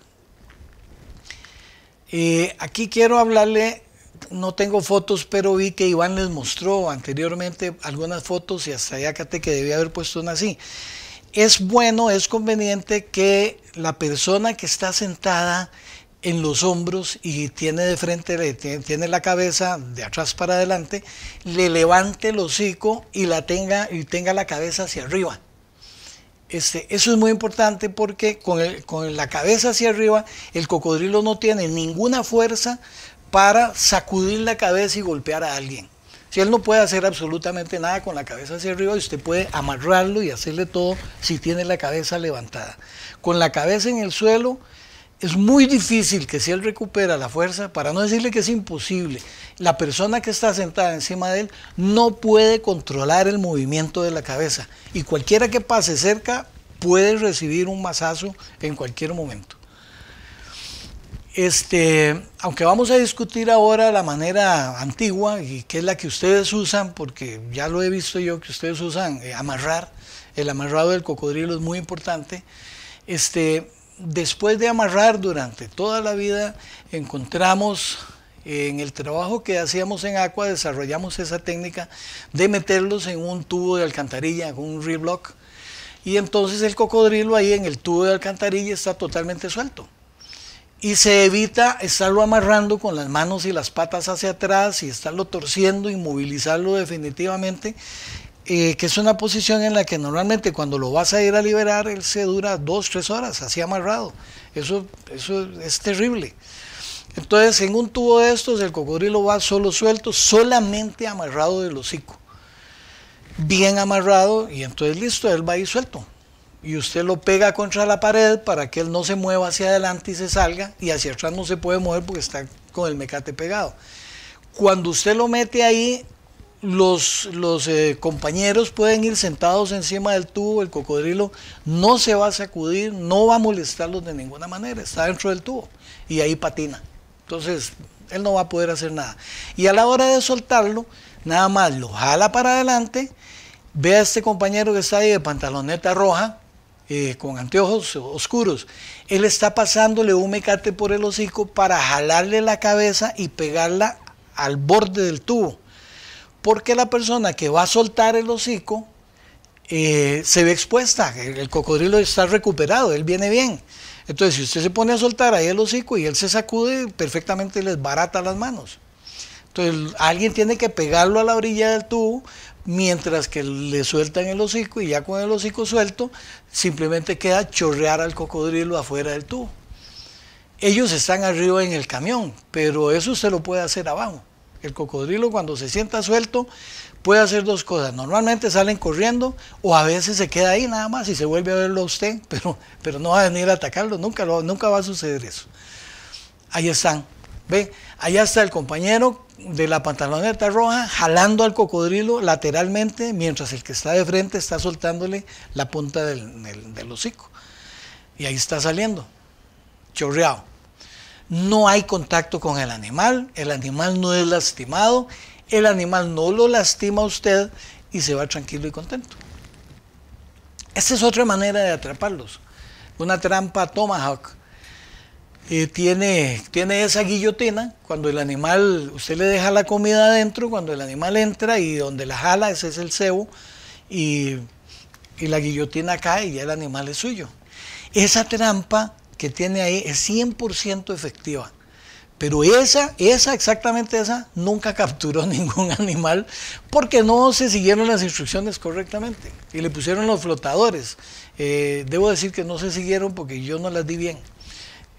Eh, aquí quiero hablarle, no tengo fotos, pero vi que Iván les mostró anteriormente algunas fotos y hasta ya cate que debía haber puesto una así es bueno, es conveniente que la persona que está sentada en los hombros y tiene de frente, tiene la cabeza de atrás para adelante, le levante el hocico y la tenga y tenga la cabeza hacia arriba. Este, eso es muy importante porque con la cabeza hacia arriba el cocodrilo no tiene ninguna fuerza para sacudir la cabeza y golpear a alguien. Si él no puede hacer absolutamente nada con la cabeza hacia arriba, usted puede amarrarlo y hacerle todo si tiene la cabeza levantada. Con la cabeza en el suelo, es muy difícil que si él recupera la fuerza, para no decirle que es imposible, la persona que está sentada encima de él no puede controlar el movimiento de la cabeza. Y cualquiera que pase cerca puede recibir un mazazo en cualquier momento. Este, aunque vamos a discutir ahora la manera antigua, y que es la que ustedes usan, porque ya lo he visto yo que ustedes usan, eh, amarrar, el amarrado del cocodrilo es muy importante. Este, después de amarrar durante toda la vida, encontramos eh, en el trabajo que hacíamos en agua desarrollamos esa técnica de meterlos en un tubo de alcantarilla, un un reblock, y entonces el cocodrilo ahí en el tubo de alcantarilla está totalmente suelto y se evita estarlo amarrando con las manos y las patas hacia atrás y estarlo torciendo, y movilizarlo definitivamente, eh, que es una posición en la que normalmente cuando lo vas a ir a liberar, él se dura dos, tres horas así amarrado. Eso, eso es terrible. Entonces, en un tubo de estos, el cocodrilo va solo suelto, solamente amarrado del hocico. Bien amarrado, y entonces listo, él va a suelto y usted lo pega contra la pared para que él no se mueva hacia adelante y se salga, y hacia atrás no se puede mover porque está con el mecate pegado. Cuando usted lo mete ahí, los, los eh, compañeros pueden ir sentados encima del tubo, el cocodrilo no se va a sacudir, no va a molestarlos de ninguna manera, está dentro del tubo y ahí patina. Entonces, él no va a poder hacer nada. Y a la hora de soltarlo, nada más lo jala para adelante, ve a este compañero que está ahí de pantaloneta roja, eh, con anteojos oscuros. Él está pasándole un mecate por el hocico para jalarle la cabeza y pegarla al borde del tubo. Porque la persona que va a soltar el hocico eh, se ve expuesta. El, el cocodrilo está recuperado, él viene bien. Entonces, si usted se pone a soltar ahí el hocico y él se sacude, perfectamente les barata las manos. Entonces, alguien tiene que pegarlo a la orilla del tubo mientras que le sueltan el hocico y ya con el hocico suelto simplemente queda chorrear al cocodrilo afuera del tubo. Ellos están arriba en el camión, pero eso se lo puede hacer abajo. El cocodrilo cuando se sienta suelto puede hacer dos cosas. Normalmente salen corriendo o a veces se queda ahí nada más y se vuelve a verlo a usted, pero, pero no va a venir a atacarlo, nunca, nunca va a suceder eso. Ahí están. ¿Ve? Allá está el compañero de la pantaloneta roja jalando al cocodrilo lateralmente mientras el que está de frente está soltándole la punta del, hocico. Y ahí está saliendo, chorreado. No hay contacto con el animal, el animal no es lastimado, el animal no lo lastima a usted y se va tranquilo y contento. Esta es otra manera de atraparlos. Una trampa tomahawk tiene, tiene esa guillotina, cuando el animal, usted le deja la comida adentro, cuando el animal entra y donde la jala, ese es el cebo, y, la guillotina cae y ya el animal es suyo. Esa trampa que tiene ahí es 100% efectiva. Pero esa, esa, exactamente esa, nunca capturó ningún animal porque no se siguieron las instrucciones correctamente. Y le pusieron los flotadores. Eh, debo decir que no se siguieron porque yo no las di bien.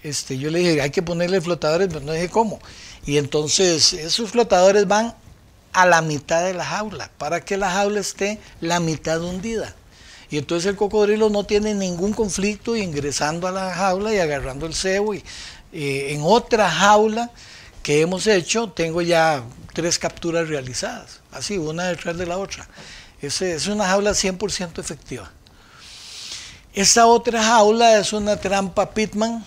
Este, yo le dije, hay que ponerle flotadores, pero no dije cómo. Y entonces esos flotadores van a la mitad de la jaula, para que la jaula esté la mitad hundida. Y entonces el cocodrilo no tiene ningún conflicto ingresando a la jaula y agarrando el cebo. Y, eh, en otra jaula que hemos hecho, tengo ya tres capturas realizadas, así, una detrás de la otra. es una jaula 100% efectiva. Esta otra jaula es una trampa Pitman,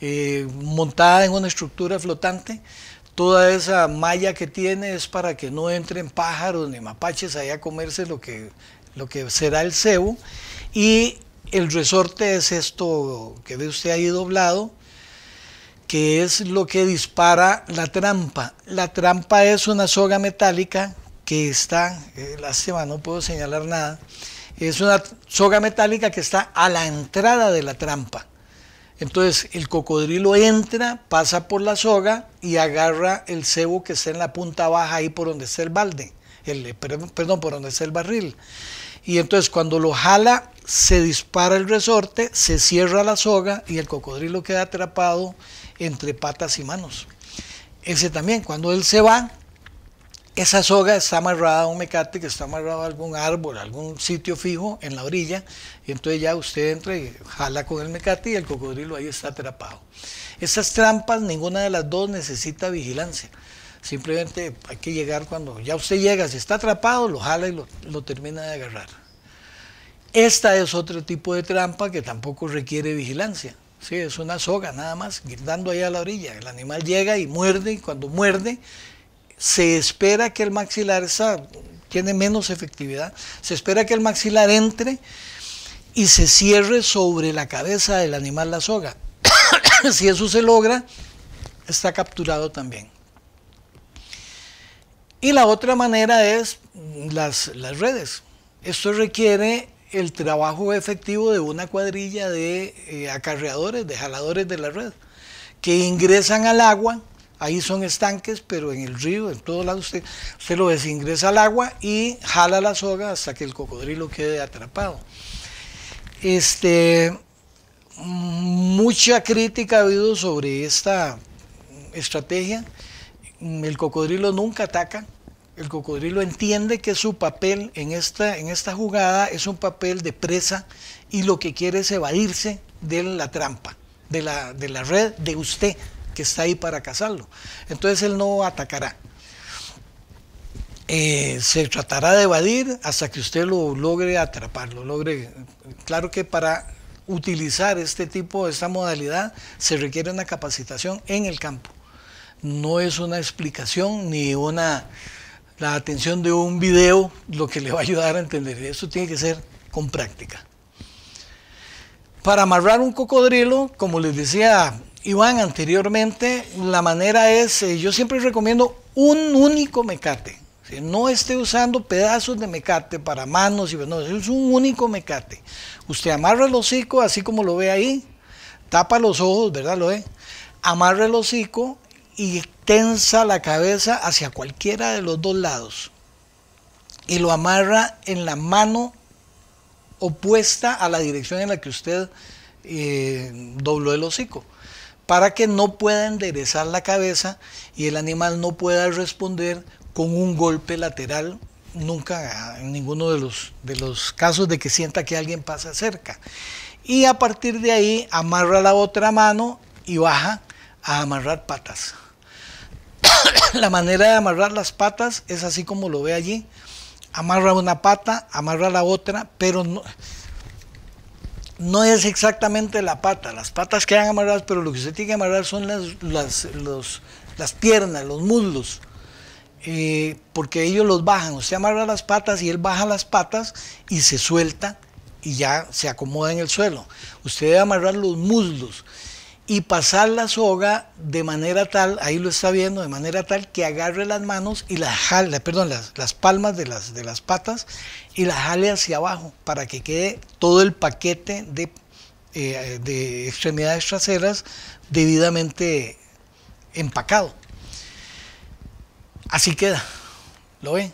eh, montada en una estructura flotante. Toda esa malla que tiene es para que no entren pájaros ni mapaches ahí a comerse lo que, lo que será el cebo. Y el resorte es esto que ve usted ahí doblado, que es lo que dispara la trampa. La trampa es una soga metálica que está, eh, lástima, no puedo señalar nada, es una soga metálica que está a la entrada de la trampa. Entonces el cocodrilo entra, pasa por la soga y agarra el cebo que está en la punta baja ahí por donde está el balde, el, eh, perdón, por donde está el barril. Y entonces cuando lo jala, se dispara el resorte, se cierra la soga y el cocodrilo queda atrapado entre patas y manos. Ese también, cuando él se va, esa soga está amarrada a un mecate que está amarrado a algún árbol, algún sitio fijo en la orilla, y entonces ya usted entra y jala con el mecate y el cocodrilo ahí está atrapado. Esas trampas, ninguna de las dos necesita vigilancia. Simplemente hay que llegar cuando ya usted llega, si está atrapado, lo jala y lo, termina de agarrar. Esta es otro tipo de trampa que tampoco requiere vigilancia. Sí, es una soga nada más, guindando ahí a la orilla. El animal llega y muerde, y cuando muerde, se espera que el maxilar, esa tiene menos efectividad, se espera que el maxilar entre y se cierre sobre la cabeza del animal la soga. si eso se logra, está capturado también. Y la otra manera es las, redes. Esto requiere el trabajo efectivo de una cuadrilla de eh, acarreadores, de jaladores de la red, que ingresan al agua, Ahí son estanques, pero en el río, en todos lados, usted, se lo desingresa al agua y jala la soga hasta que el cocodrilo quede atrapado. Este, mucha crítica ha habido sobre esta estrategia. El cocodrilo nunca ataca. El cocodrilo entiende que su papel en esta, en esta jugada es un papel de presa y lo que quiere es evadirse de la trampa, de la red de usted que está ahí para cazarlo. Entonces él no atacará. Eh, se tratará de evadir hasta que usted lo logre atrapar, logre. Claro que para utilizar este tipo, esta modalidad, se requiere una capacitación en el campo. No es una explicación ni una la atención de un video lo que le va a ayudar a entender. eso tiene que ser con práctica. Para amarrar un cocodrilo, como les decía Iván anteriormente, la manera es, eh, yo siempre recomiendo un único mecate. no esté usando pedazos de mecate para manos y no, es un único mecate. Usted amarra el hocico, así como lo ve ahí, tapa los ojos, ¿verdad? Lo ve. Amarra el hocico y tensa la cabeza hacia cualquiera de los dos lados. Y lo amarra en la mano opuesta a la dirección en la que usted eh, dobló el hocico para que no pueda enderezar la cabeza y el animal no pueda responder con un golpe lateral nunca en ninguno de los, de los casos de que sienta que alguien pasa cerca. Y a partir de ahí amarra la otra mano y baja a amarrar patas. la manera de amarrar las patas es así como lo ve allí. Amarra una pata, amarra la otra, pero no, no es exactamente la pata, las patas quedan amarradas, pero lo que usted tiene que amarrar son las, las, piernas, los muslos, eh, porque ellos los bajan, usted amarra las patas y él baja las patas y se suelta y ya se acomoda en el suelo. Usted debe amarrar los muslos y pasar la soga de manera tal, ahí lo está viendo, de manera tal que agarre las manos y las jale, perdón, las, palmas de las, de las patas y las jale hacia abajo para que quede todo el paquete de, eh, de extremidades traseras debidamente empacado. Así queda, ¿lo ven?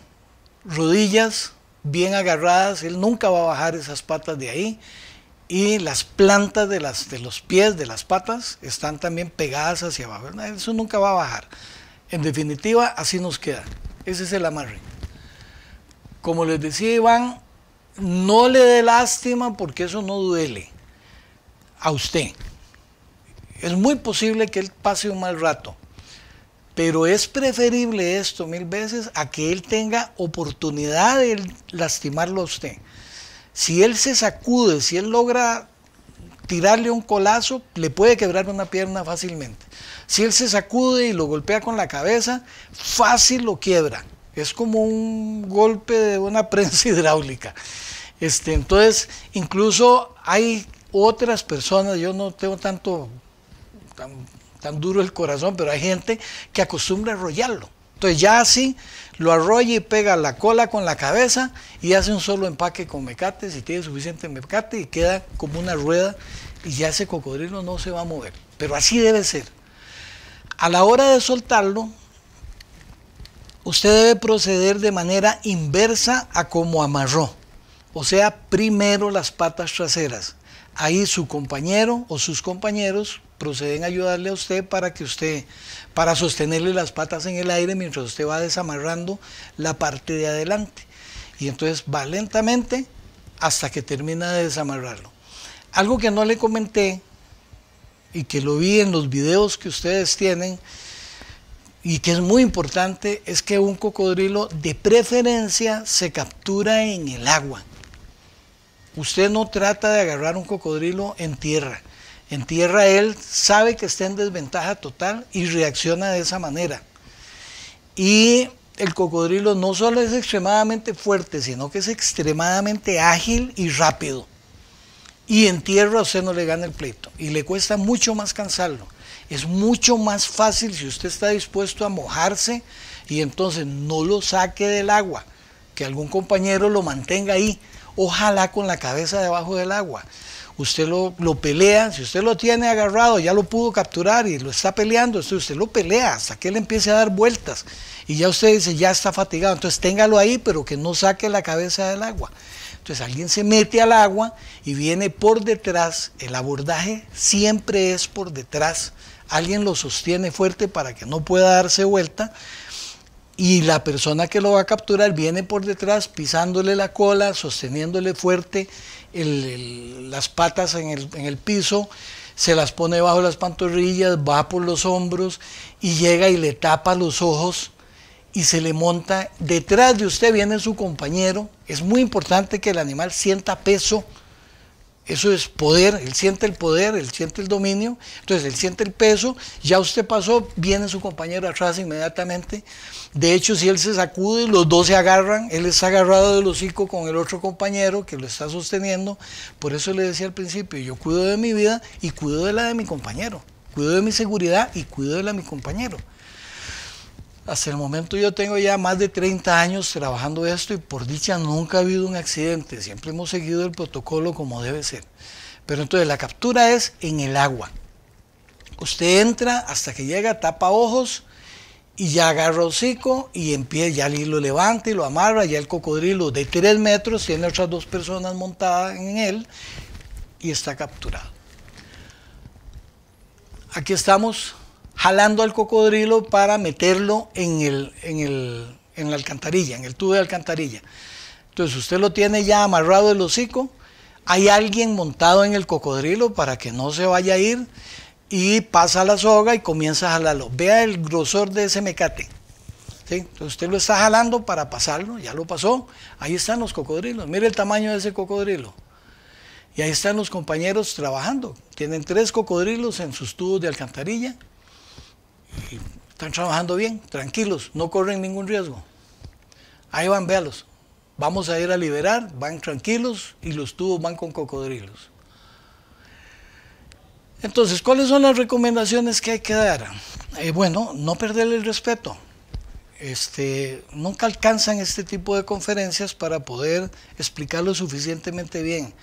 Rodillas bien agarradas, él nunca va a bajar esas patas de ahí y las plantas de, las, de los pies, de las patas, están también pegadas hacia abajo. Eso nunca va a bajar. En definitiva, así nos queda. Ese es el amarre. Como les decía Iván, no le dé lástima porque eso no duele a usted. Es muy posible que él pase un mal rato, pero es preferible esto mil veces a que él tenga oportunidad de lastimarlo a usted si él se sacude, si él logra tirarle un colazo, le puede quebrar una pierna fácilmente. Si él se sacude y lo golpea con la cabeza, fácil lo quiebra. Es como un golpe de una prensa hidráulica. Este, entonces, incluso hay otras personas, yo no tengo tanto tan, duro el corazón, pero hay gente que acostumbra a arrollarlo. Entonces ya así lo arrolla y pega la cola con la cabeza y hace un solo empaque con mecate, si tiene suficiente mecate y queda como una rueda y ya ese cocodrilo no se va a mover. Pero así debe ser. A la hora de soltarlo, usted debe proceder de manera inversa a como amarró. O sea, primero las patas traseras. Ahí su compañero o sus compañeros proceden a ayudarle a usted para que usted, para sostenerle las patas en el aire mientras usted va desamarrando la parte de adelante. Y entonces va lentamente hasta que termina de desamarrarlo. Algo que no le comenté y que lo vi en los videos que ustedes tienen y que es muy importante es que un cocodrilo de preferencia se captura en el agua. Usted no trata de agarrar un cocodrilo en tierra. En tierra él sabe que está en desventaja total y reacciona de esa manera. Y el cocodrilo no solo es extremadamente fuerte, sino que es extremadamente ágil y rápido. Y en tierra usted no le gana el pleito y le cuesta mucho más cansarlo. Es mucho más fácil si usted está dispuesto a mojarse y entonces no lo saque del agua, que algún compañero lo mantenga ahí, ojalá con la cabeza debajo del agua usted lo, pelea, si usted lo tiene agarrado, ya lo pudo capturar y lo está peleando, usted lo pelea hasta que él empiece a dar vueltas y ya usted dice, ya está fatigado, entonces téngalo ahí, pero que no saque la cabeza del agua. Entonces alguien se mete al agua y viene por detrás, el abordaje siempre es por detrás, alguien lo sostiene fuerte para que no pueda darse vuelta y la persona que lo va a capturar viene por detrás pisándole la cola, sosteniéndole fuerte las patas en el, en el piso, se las pone bajo las pantorrillas, va por los hombros y llega y le tapa los ojos y se le monta. Detrás de usted viene su compañero. Es muy importante que el animal sienta peso eso es poder, él siente el poder, él siente el dominio, entonces él siente el peso, ya usted pasó, viene su compañero atrás inmediatamente. De hecho, si él se sacude, los dos se agarran, él está agarrado del hocico con el otro compañero que lo está sosteniendo. Por eso le decía al principio, yo cuido de mi vida y cuido de la de mi compañero, cuido de mi seguridad y cuido de la de mi compañero. Hasta el momento yo tengo ya más de 30 años trabajando esto y por dicha nunca ha habido un accidente, siempre hemos seguido el protocolo como debe ser. Pero entonces la captura es en el agua. Usted entra hasta que llega, tapa ojos y ya agarra hocico y pie ya lo levanta y lo amarra, ya el cocodrilo de 3 metros tiene otras dos personas montadas en él y está capturado. Aquí estamos jalando al cocodrilo para meterlo en, el, en, la alcantarilla, en el tubo de alcantarilla. Entonces usted lo tiene ya amarrado el hocico, hay alguien montado en el cocodrilo para que no se vaya a ir y pasa la soga y comienza a jalarlo. Vea el grosor de ese mecate. ¿sí? Entonces usted lo está jalando para pasarlo, ya lo pasó. Ahí están los cocodrilos, mire el tamaño de ese cocodrilo. Y ahí están los compañeros trabajando. Tienen tres cocodrilos en sus tubos de alcantarilla están trabajando bien, tranquilos, no corren ningún riesgo. Ahí van, véalos. Vamos a ir a liberar, van tranquilos y los tubos van con cocodrilos. Entonces, ¿cuáles son las recomendaciones que hay que dar? Eh, bueno, no perderle el respeto. Este, nunca alcanzan este tipo de conferencias para poder explicarlo suficientemente bien.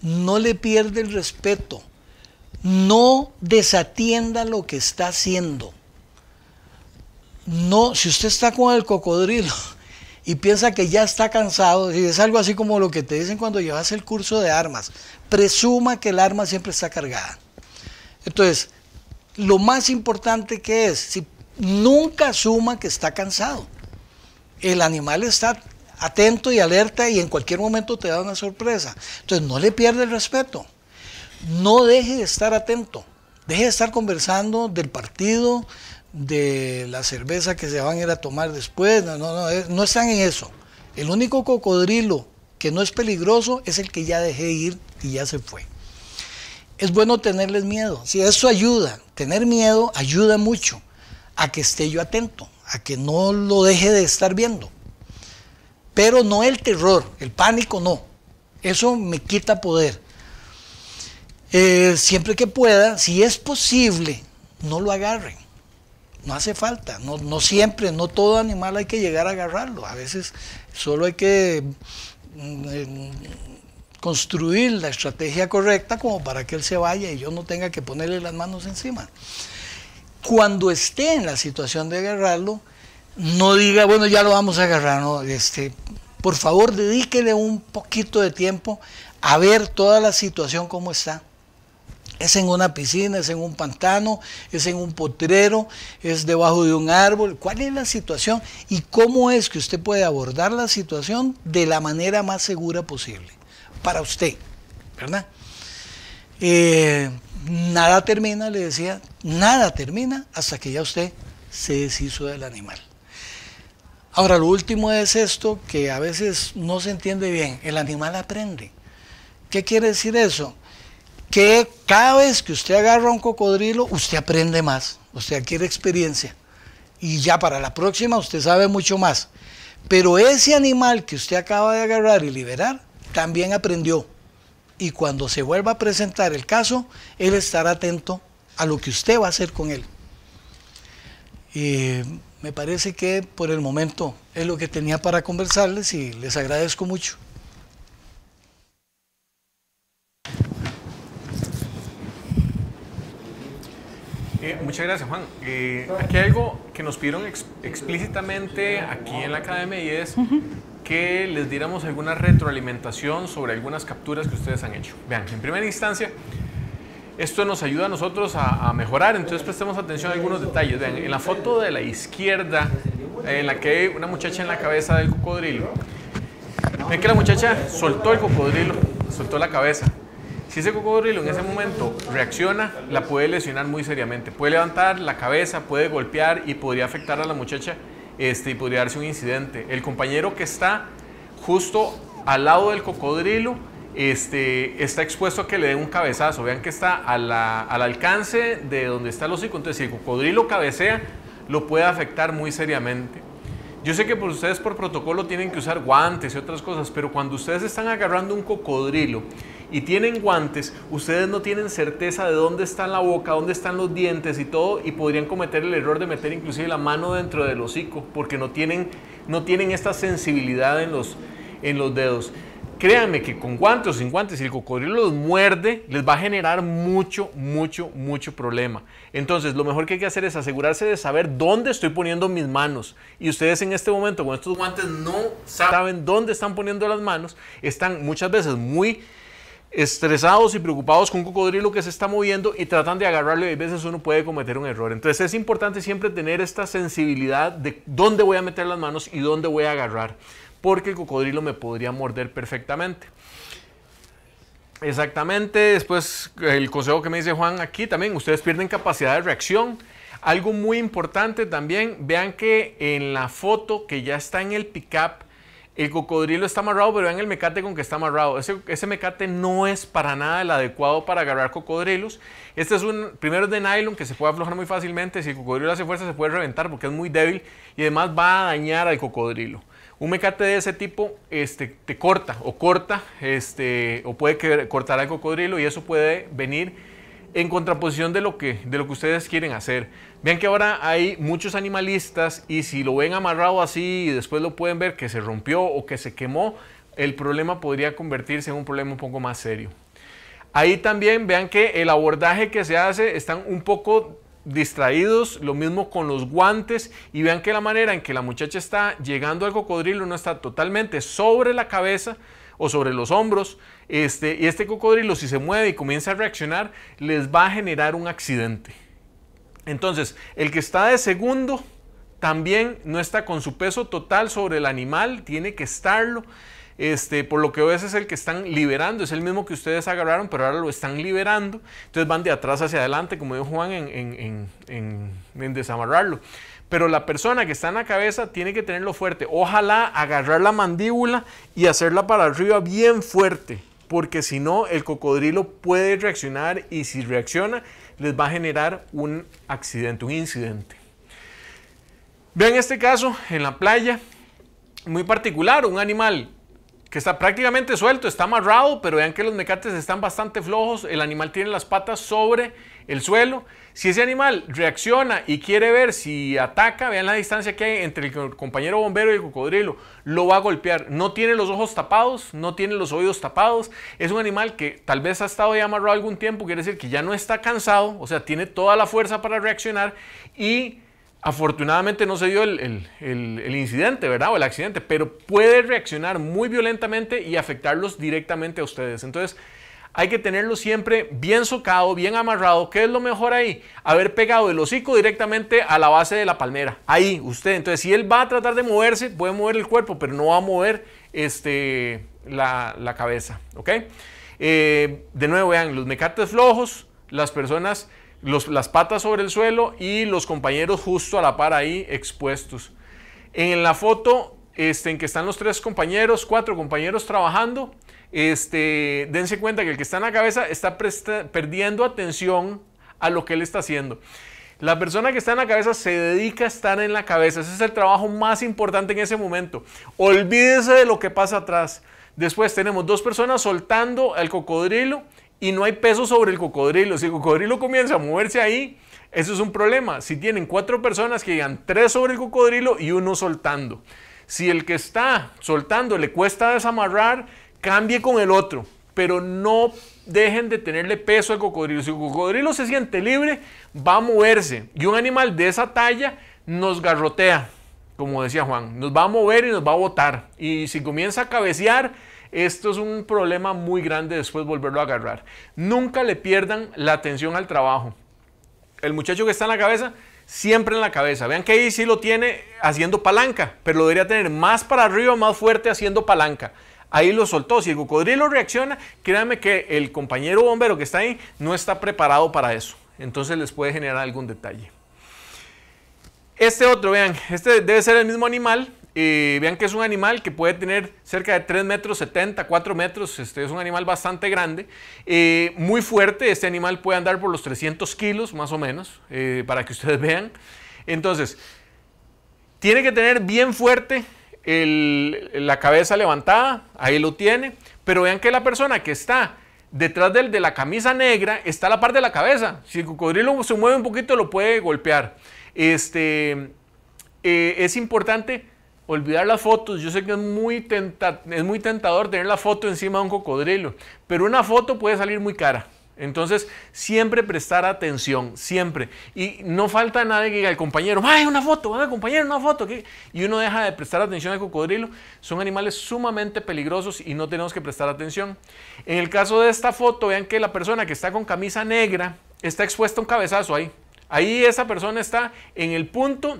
No le pierde el respeto no desatienda lo que está haciendo. No, si usted está con el cocodrilo y piensa que ya está cansado, y es algo así como lo que te dicen cuando llevas el curso de armas, presuma que el arma siempre está cargada. Entonces, lo más importante que es, si nunca asuma que está cansado. El animal está atento y alerta y en cualquier momento te da una sorpresa. Entonces, no le pierde el respeto no deje de estar atento, deje de estar conversando del partido, de la cerveza que se van a ir a tomar después, no, eh, no, están en eso. El único cocodrilo que no es peligroso es el que ya dejé de ir y ya se fue. Es bueno tenerles miedo, si eso ayuda, tener miedo ayuda mucho a que esté yo atento, a que no lo deje de estar viendo. Pero no el terror, el pánico no. Eso me quita poder. Eh, siempre que pueda, si es posible, no lo agarren. No hace falta, no, siempre, no todo animal hay que llegar a agarrarlo. A veces solo hay que mm, em, construir la estrategia correcta como para que él se vaya y yo no tenga que ponerle las manos encima. Cuando esté en la situación de agarrarlo, no diga, bueno, ya lo vamos a agarrar, este, por favor, dedíquele un poquito de tiempo a ver toda la situación como está es en una piscina, es en un pantano, es en un potrero, es debajo de un árbol. ¿Cuál es la situación y cómo es que usted puede abordar la situación de la manera más segura posible para usted? ¿Verdad? Eh, nada termina, le decía, nada termina hasta que ya usted se deshizo del animal. Ahora, lo último es esto que a veces no se entiende bien. El animal aprende. ¿Qué quiere decir eso? que cada vez que usted agarra un cocodrilo, usted aprende más, usted adquiere experiencia. Y ya para la próxima usted sabe mucho más. Pero ese animal que usted acaba de agarrar y liberar, también aprendió. Y cuando se vuelva a presentar el caso, él estará atento a lo que usted va a hacer con él. Y me parece que por el momento es lo que tenía para conversarles y les agradezco mucho. Eh, muchas gracias, Juan. Eh, aquí hay algo que nos pidieron explícitamente aquí en la academia y es que les diéramos alguna retroalimentación sobre algunas capturas que ustedes han hecho. Vean, en primera instancia, esto nos ayuda a nosotros a, mejorar, entonces prestemos atención a algunos detalles. Vean, en la foto de la izquierda, en la que hay una muchacha en la cabeza del cocodrilo, vean que la muchacha soltó el cocodrilo, soltó la cabeza si ese cocodrilo en ese momento reacciona, la puede lesionar muy seriamente. Puede levantar la cabeza, puede golpear y podría afectar a la muchacha este, y podría darse un incidente. El compañero que está justo al lado del cocodrilo este, está expuesto a que le den un cabezazo. Vean que está al alcance de donde está el hocico. Entonces, si el cocodrilo cabecea, lo puede afectar muy seriamente. Yo sé que por ustedes por protocolo tienen que usar guantes y otras cosas, pero cuando ustedes están agarrando un cocodrilo y tienen guantes, ustedes no tienen certeza de dónde está la boca, dónde están los dientes y todo, y podrían cometer el error de meter inclusive la mano dentro del hocico, porque no tienen, no tienen esta sensibilidad en los, en los dedos. Créanme que con guantes o sin guantes, si el cocodrilo los muerde, les va a generar mucho, mucho, mucho problema. Entonces, lo mejor que hay que hacer es asegurarse de saber dónde estoy poniendo mis manos. Y ustedes en este momento con estos guantes no saben dónde están poniendo las manos. Están muchas veces muy estresados y preocupados con un cocodrilo que se está moviendo y tratan de agarrarlo y a veces uno puede cometer un error. Entonces es importante siempre tener esta sensibilidad de dónde voy a meter las manos y dónde voy a agarrar, porque el cocodrilo me podría morder perfectamente. Exactamente, después el consejo que me dice Juan aquí también, ustedes pierden capacidad de reacción. Algo muy importante también, vean que en la foto que ya está en el pickup, el cocodrilo está amarrado, pero vean el mecate con que está amarrado. Ese, mecate no es para nada el adecuado para agarrar cocodrilos. Este es un, primero de nylon que se puede aflojar muy fácilmente. Si el cocodrilo hace fuerza se puede reventar porque es muy débil y además va a dañar al cocodrilo. Un mecate de ese tipo este, te corta o corta este, o puede cortar al cocodrilo y eso puede venir en contraposición de lo, que, de lo que ustedes quieren hacer. Vean que ahora hay muchos animalistas y si lo ven amarrado así y después lo pueden ver que se rompió o que se quemó, el problema podría convertirse en un problema un poco más serio. Ahí también vean que el abordaje que se hace están un poco distraídos, lo mismo con los guantes y vean que la manera en que la muchacha está llegando al cocodrilo no está totalmente sobre la cabeza, o sobre los hombros. Este, y este cocodrilo, si se mueve y comienza a reaccionar, les va a generar un accidente. Entonces, el que está de segundo también no está con su peso total sobre el animal, tiene que estarlo. Este, por lo que veces es el que están liberando, es el mismo que ustedes agarraron, pero ahora lo están liberando. Entonces van de atrás hacia adelante, como dijo Juan, en desamarrarlo. Pero la persona que está en la cabeza tiene que tenerlo fuerte. Ojalá agarrar la mandíbula y hacerla para arriba bien fuerte. Porque si no, el cocodrilo puede reaccionar y si reacciona, les va a generar un accidente, un incidente. Vean este caso en la playa, muy particular, un animal que está prácticamente suelto, está amarrado, pero vean que los mecates están bastante flojos, el animal tiene las patas sobre el suelo. Si ese animal reacciona y quiere ver si ataca, vean la distancia que hay entre el compañero bombero y el cocodrilo, lo va a golpear. No tiene los ojos tapados, no tiene los oídos tapados. Es un animal que tal vez ha estado ya amarrado algún tiempo, quiere decir que ya no está cansado, o sea, tiene toda la fuerza para reaccionar y afortunadamente no se dio el, incidente, ¿verdad? O el accidente, pero puede reaccionar muy violentamente y afectarlos directamente a ustedes. Entonces, hay que tenerlo siempre bien socado, bien amarrado. ¿Qué es lo mejor ahí? Haber pegado el hocico directamente a la base de la palmera. Ahí, usted. Entonces, si él va a tratar de moverse, puede mover el cuerpo, pero no va a mover este, la, cabeza. ¿Ok? Eh, de nuevo, vean, los mecates flojos, las personas, las patas sobre el suelo y los compañeros justo a la par ahí expuestos. En la foto este, en que están los tres compañeros, cuatro compañeros trabajando, este, dense cuenta que el que está en la cabeza está perdiendo atención a lo que él está haciendo. La persona que está en la cabeza se dedica a estar en la cabeza. Ese es el trabajo más importante en ese momento. Olvídese de lo que pasa atrás. Después tenemos dos personas soltando al cocodrilo y no hay peso sobre el cocodrilo. Si el cocodrilo comienza a moverse ahí, eso es un problema. Si tienen cuatro personas que llegan tres sobre el cocodrilo y uno soltando. Si el que está soltando le cuesta desamarrar, cambie con el otro, pero no dejen de tenerle peso al cocodrilo. Si el cocodrilo se siente libre, va a moverse. Y un animal de esa talla nos garrotea, como decía Juan. Nos va a mover y nos va a botar. Y si comienza a cabecear, esto es un problema muy grande después volverlo a agarrar. Nunca le pierdan la atención al trabajo. El muchacho que está en la cabeza, siempre en la cabeza. Vean que ahí sí lo tiene haciendo palanca, pero lo debería tener más para arriba, más fuerte haciendo palanca ahí lo soltó. Si el cocodrilo reacciona, créanme que el compañero bombero que está ahí no está preparado para eso. Entonces les puede generar algún detalle. Este otro, vean, este debe ser el mismo animal. Eh, vean que es un animal que puede tener cerca de 3 metros 70, 4 metros. Este es un animal bastante grande, eh, muy fuerte. Este animal puede andar por los 300 kilos, más o menos, eh, para que ustedes vean. Entonces, tiene que tener bien fuerte la cabeza levantada, ahí lo tiene, pero vean que la persona que está detrás del, de la camisa negra está la parte de la cabeza. Si el cocodrilo se mueve un poquito lo puede golpear. Este, eh, es importante olvidar las fotos. Yo sé que es muy, es muy tentador tener la foto encima de un cocodrilo, pero una foto puede salir muy cara. Entonces, siempre prestar atención, siempre. Y no falta nadie que diga al compañero, ¡ay, una foto! ¡Ay, compañero, una foto! Y uno deja de prestar atención al cocodrilo. Son animales sumamente peligrosos y no tenemos que prestar atención. En el caso de esta foto, vean que la persona que está con camisa negra está expuesta a un cabezazo ahí. Ahí esa persona está en el punto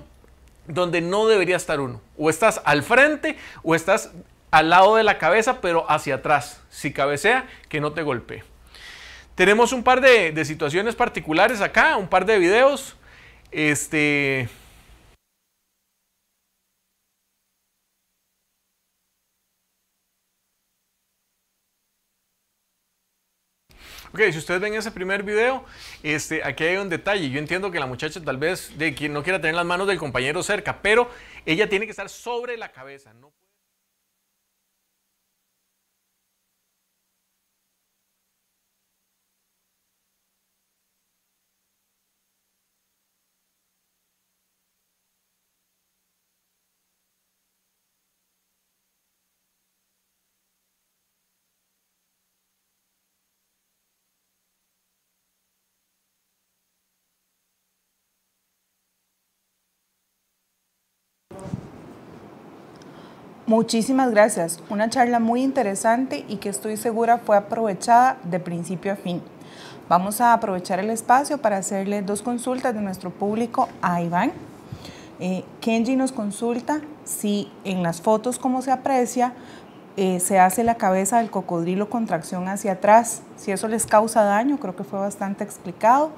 donde no debería estar uno. O estás al frente o estás al lado de la cabeza, pero hacia atrás. Si cabecea, que no te golpee. Tenemos un par de, situaciones particulares acá, un par de videos. Este. Ok, si ustedes ven ese primer video, este, aquí hay un detalle. Yo entiendo que la muchacha tal vez de, no quiera tener las manos del compañero cerca, pero ella tiene que estar sobre la cabeza. ¿no? Muchísimas gracias. Una charla muy interesante y que estoy segura fue aprovechada de principio a fin. Vamos a aprovechar el espacio para hacerle dos consultas de nuestro público a Iván. Eh, Kenji nos consulta si en las fotos, como se aprecia, eh, se hace la cabeza del cocodrilo con tracción hacia atrás. Si eso les causa daño, creo que fue bastante explicado.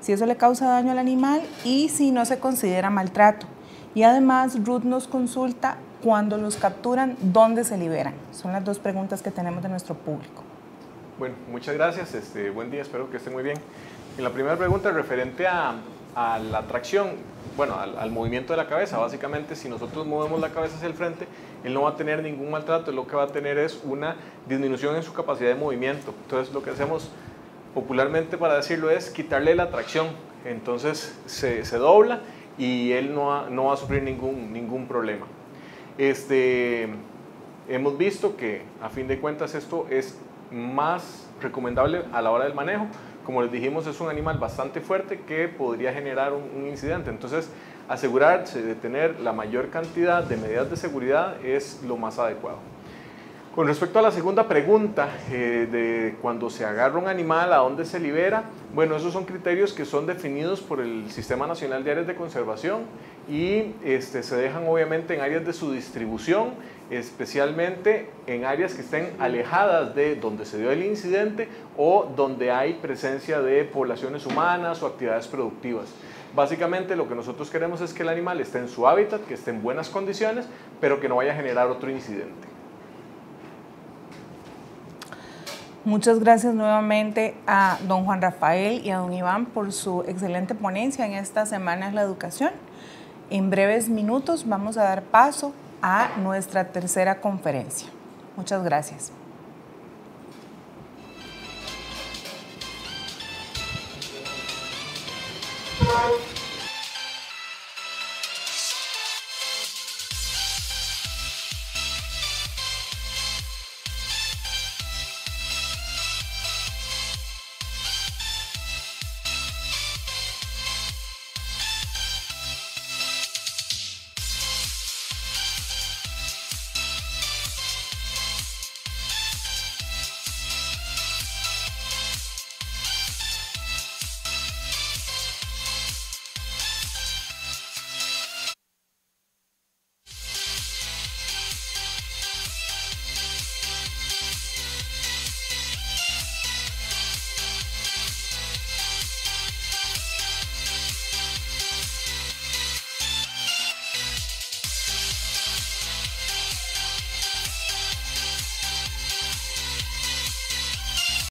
Si eso le causa daño al animal y si no se considera maltrato. Y además Ruth nos consulta cuando los capturan, ¿dónde se liberan? Son las dos preguntas que tenemos de nuestro público. Bueno, muchas gracias. Este, buen día, espero que esté muy bien. En la primera pregunta, referente a, la tracción, bueno, al, movimiento de la cabeza, básicamente, si nosotros movemos la cabeza hacia el frente, él no va a tener ningún maltrato, lo que va a tener es una disminución en su capacidad de movimiento. Entonces, lo que hacemos popularmente para decirlo es quitarle la tracción. Entonces, se, dobla y él no va, no va a sufrir ningún, ningún problema. Este, hemos visto que a fin de cuentas esto es más recomendable a la hora del manejo. Como les dijimos, es un animal bastante fuerte que podría generar un incidente. Entonces, asegurarse de tener la mayor cantidad de medidas de seguridad es lo más adecuado. Con respecto a la segunda pregunta, eh, de cuando se agarra un animal, ¿a dónde se libera? Bueno, esos son criterios que son definidos por el Sistema Nacional de Áreas de Conservación y este, se dejan obviamente en áreas de su distribución, especialmente en áreas que estén alejadas de donde se dio el incidente o donde hay presencia de poblaciones humanas o actividades productivas. Básicamente lo que nosotros queremos es que el animal esté en su hábitat, que esté en buenas condiciones, pero que no vaya a generar otro incidente. Muchas gracias nuevamente a don Juan Rafael y a don Iván por su excelente ponencia en esta Semana de la Educación. En breves minutos vamos a dar paso a nuestra tercera conferencia. Muchas gracias.